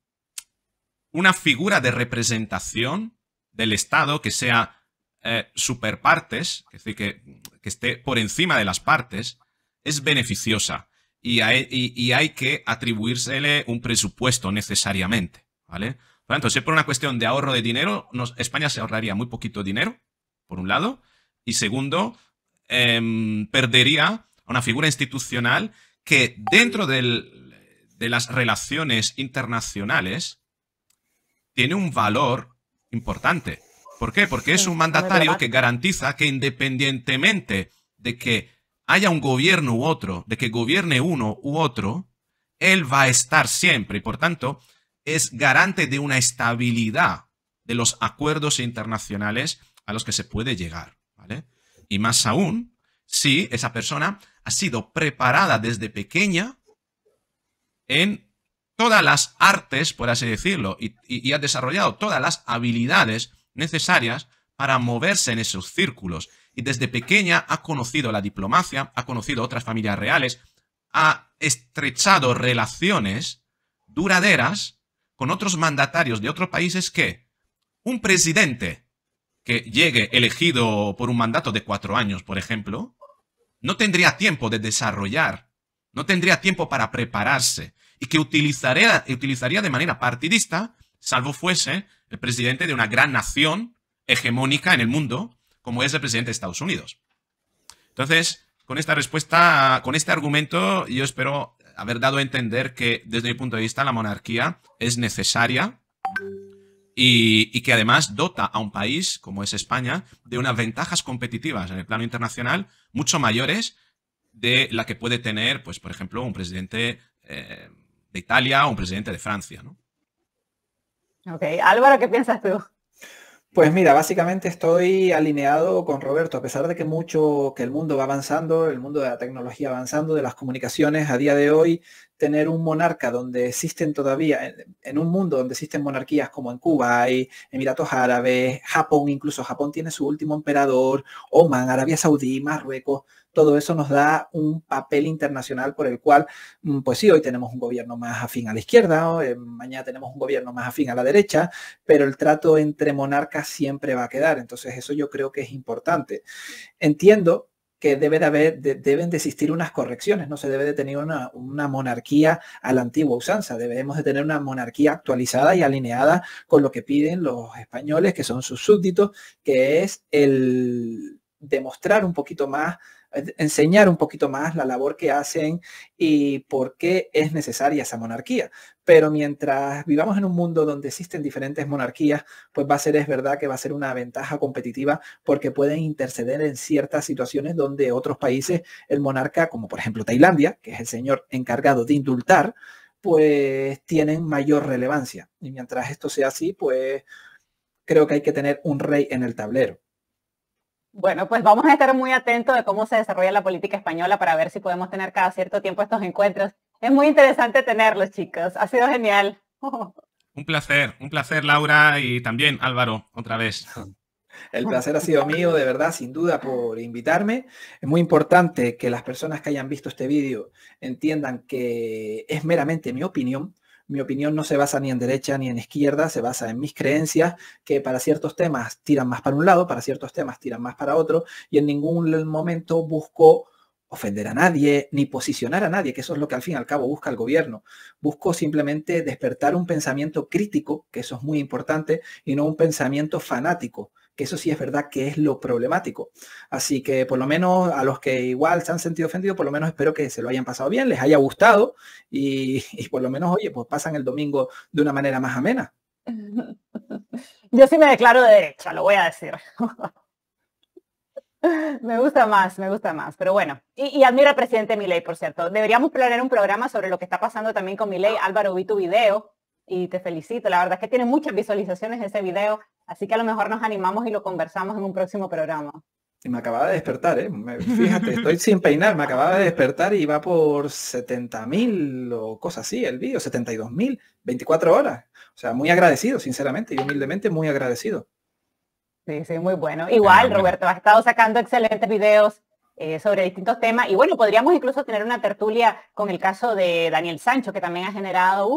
una figura de representación del Estado que sea super eh, superpartes, es decir, que, que esté por encima de las partes, es beneficiosa y hay, hay que atribuírsele un presupuesto necesariamente, ¿vale? si entonces, por una cuestión de ahorro de dinero, España se ahorraría muy poquito dinero, por un lado, y segundo, em, perdería una figura institucional que dentro de las relaciones internacionales tiene un valor importante. ¿Por qué? Porque es un mandatario que garantiza que independientemente de que haya un gobierno u otro, de que gobierne uno u otro, él va a estar siempre y por tanto es garante de una estabilidad de los acuerdos internacionales a los que se puede llegar. ¿vale? Y más aún si esa persona ha sido preparada desde pequeña en todas las artes, por así decirlo, y, y ha desarrollado todas las habilidades necesarias para moverse en esos círculos y desde pequeña ha conocido la diplomacia, ha conocido otras familias reales, ha estrechado relaciones duraderas con otros mandatarios de otros países que un presidente que llegue elegido por un mandato de cuatro años, por ejemplo, no tendría tiempo de desarrollar, no tendría tiempo para prepararse y que utilizaría, utilizaría de manera partidista, salvo fuese el presidente de una gran nación hegemónica en el mundo, como es el presidente de Estados Unidos. Entonces, con esta respuesta, con este argumento, yo espero haber dado a entender que desde mi punto de vista la monarquía es necesaria y, que además dota a un país como es España de unas ventajas competitivas en el plano internacional mucho mayores de la que puede tener, pues, por ejemplo, un presidente eh, de Italia o un presidente de Francia. Ok, Álvaro, ¿qué piensas tú? Pues mira, básicamente estoy alineado con Roberto, a pesar de que mucho que el mundo va avanzando, el mundo de la tecnología avanzando, de las comunicaciones, a día de hoy tener un monarca donde existen todavía, en, un mundo donde existen monarquías como en Cuba, y Emiratos Árabes, Japón, incluso Japón tiene su último emperador, Oman, Arabia Saudí, Marruecos, todo eso nos da un papel internacional por el cual, mm, pues sí, hoy tenemos un gobierno más afín a la izquierda, eh, mañana tenemos un gobierno más afín a la derecha, pero el trato entre monarcas siempre va a quedar. Entonces eso yo creo que es importante. Entiendo que debe haber, deben de existir unas correcciones, no se debe de tener una, una, monarquía a la antigua usanza, debemos de tener una monarquía actualizada y alineada con lo que piden los españoles, que son sus súbditos, que es el demostrar un poquito más enseñar un poquito más la labor que hacen y por qué es necesaria esa monarquía. Pero mientras vivamos en un mundo donde existen diferentes monarquías, pues va a ser, es verdad que va a ser una ventaja competitiva porque pueden interceder en ciertas situaciones donde otros países, el monarca, como por ejemplo Tailandia, que es el señor encargado de indultar, pues tienen mayor relevancia. Y mientras esto sea así, pues creo que hay que tener un rey en el tablero. Bueno, pues vamos a estar muy atentos de cómo se desarrolla la política española para ver si podemos tener cada cierto tiempo estos encuentros. Es muy interesante tenerlos, chicos. Ha sido genial. Un placer, un placer, Laura, y también Álvaro, otra vez. El placer ha sido mío, de verdad, sin duda, por invitarme. Es muy importante que las personas que hayan visto este vídeo entiendan que es meramente mi opinión mi opinión no se basa ni en derecha ni en izquierda, se basa en mis creencias, que para ciertos temas tiran más para un lado, para ciertos temas tiran más para otro, y en ningún momento busco ofender a nadie, ni posicionar a nadie, que eso es lo que al fin y al cabo busca el gobierno. Busco simplemente despertar un pensamiento crítico, que eso es muy importante, y no un pensamiento fanático que eso sí es verdad que es lo problemático. Así que por lo menos a los que igual se han sentido ofendidos, por lo menos espero que se lo hayan pasado bien, les haya gustado y, por lo menos, oye, pues pasan el domingo de una manera más amena. Yo sí me declaro de derecha, lo voy a decir. Me gusta más, me gusta más, pero bueno. Y, admira admiro al presidente Milei, por cierto. Deberíamos planear un programa sobre lo que está pasando también con Milei. Álvaro, vi tu video y te felicito. La verdad es que tiene muchas visualizaciones ese video, así que a lo mejor nos animamos y lo conversamos en un próximo programa. Y me acababa de despertar, ¿eh? fíjate, estoy sin peinar, me acababa de despertar y va por 70.000 o cosas así el vídeo, 72.000, 24 horas. O sea, muy agradecido, sinceramente, y humildemente muy agradecido. Sí, sí, muy bueno. Ah, Igual, Roberto, has estado sacando excelentes videos eh, sobre distintos temas. Y bueno, podríamos incluso tener una tertulia con el caso de Daniel Sancho, que también ha generado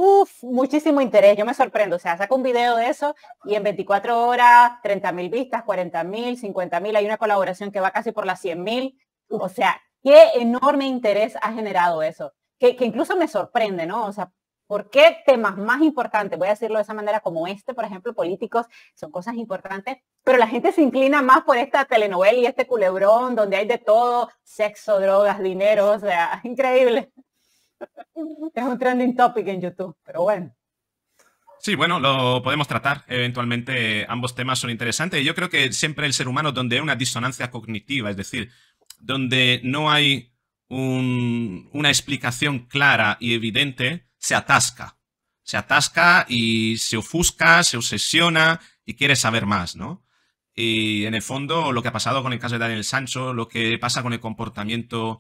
muchísimo interés. Yo me sorprendo, o sea, saco un video de eso y en 24 horas, 30 mil vistas, 40 mil, 50 mil, hay una colaboración que va casi por las 100.000. mil. O sea, qué enorme interés ha generado eso. Que, que, incluso me sorprende, ¿no? O sea, ¿Por qué temas más importantes, voy a decirlo de esa manera, como este, por ejemplo, políticos, son cosas importantes, pero la gente se inclina más por esta telenovela y este culebrón donde hay de todo, sexo, drogas, dinero, o sea, increíble. Es un trending topic en YouTube, pero bueno. Sí, bueno, lo podemos tratar. Eventualmente ambos temas son interesantes. Yo creo que siempre el ser humano donde hay una disonancia cognitiva, es decir, donde no hay una explicación clara y evidente, se atasca. Se atasca y se ofusca, se obsesiona y quiere saber más, ¿no? Y en el fondo, lo que ha pasado con el caso de Daniel Sancho, lo que pasa con el comportamiento,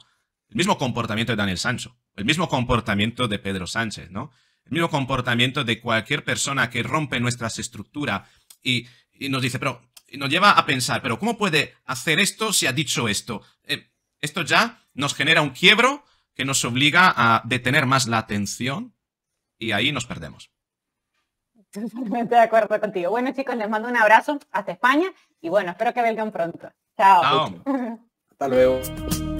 el mismo comportamiento de Daniel Sancho, el mismo comportamiento de Pedro Sánchez, ¿no? El mismo comportamiento de cualquier persona que rompe nuestras estructuras y, nos dice, pero, nos lleva a pensar, pero ¿cómo puede hacer esto si ha dicho esto? Eh, esto ya nos genera un quiebro que nos obliga a detener más la atención y ahí nos perdemos. Totalmente de acuerdo contigo. Bueno, chicos, les mando un abrazo hasta España y bueno, espero que vengan pronto. Chao. Chao. hasta luego.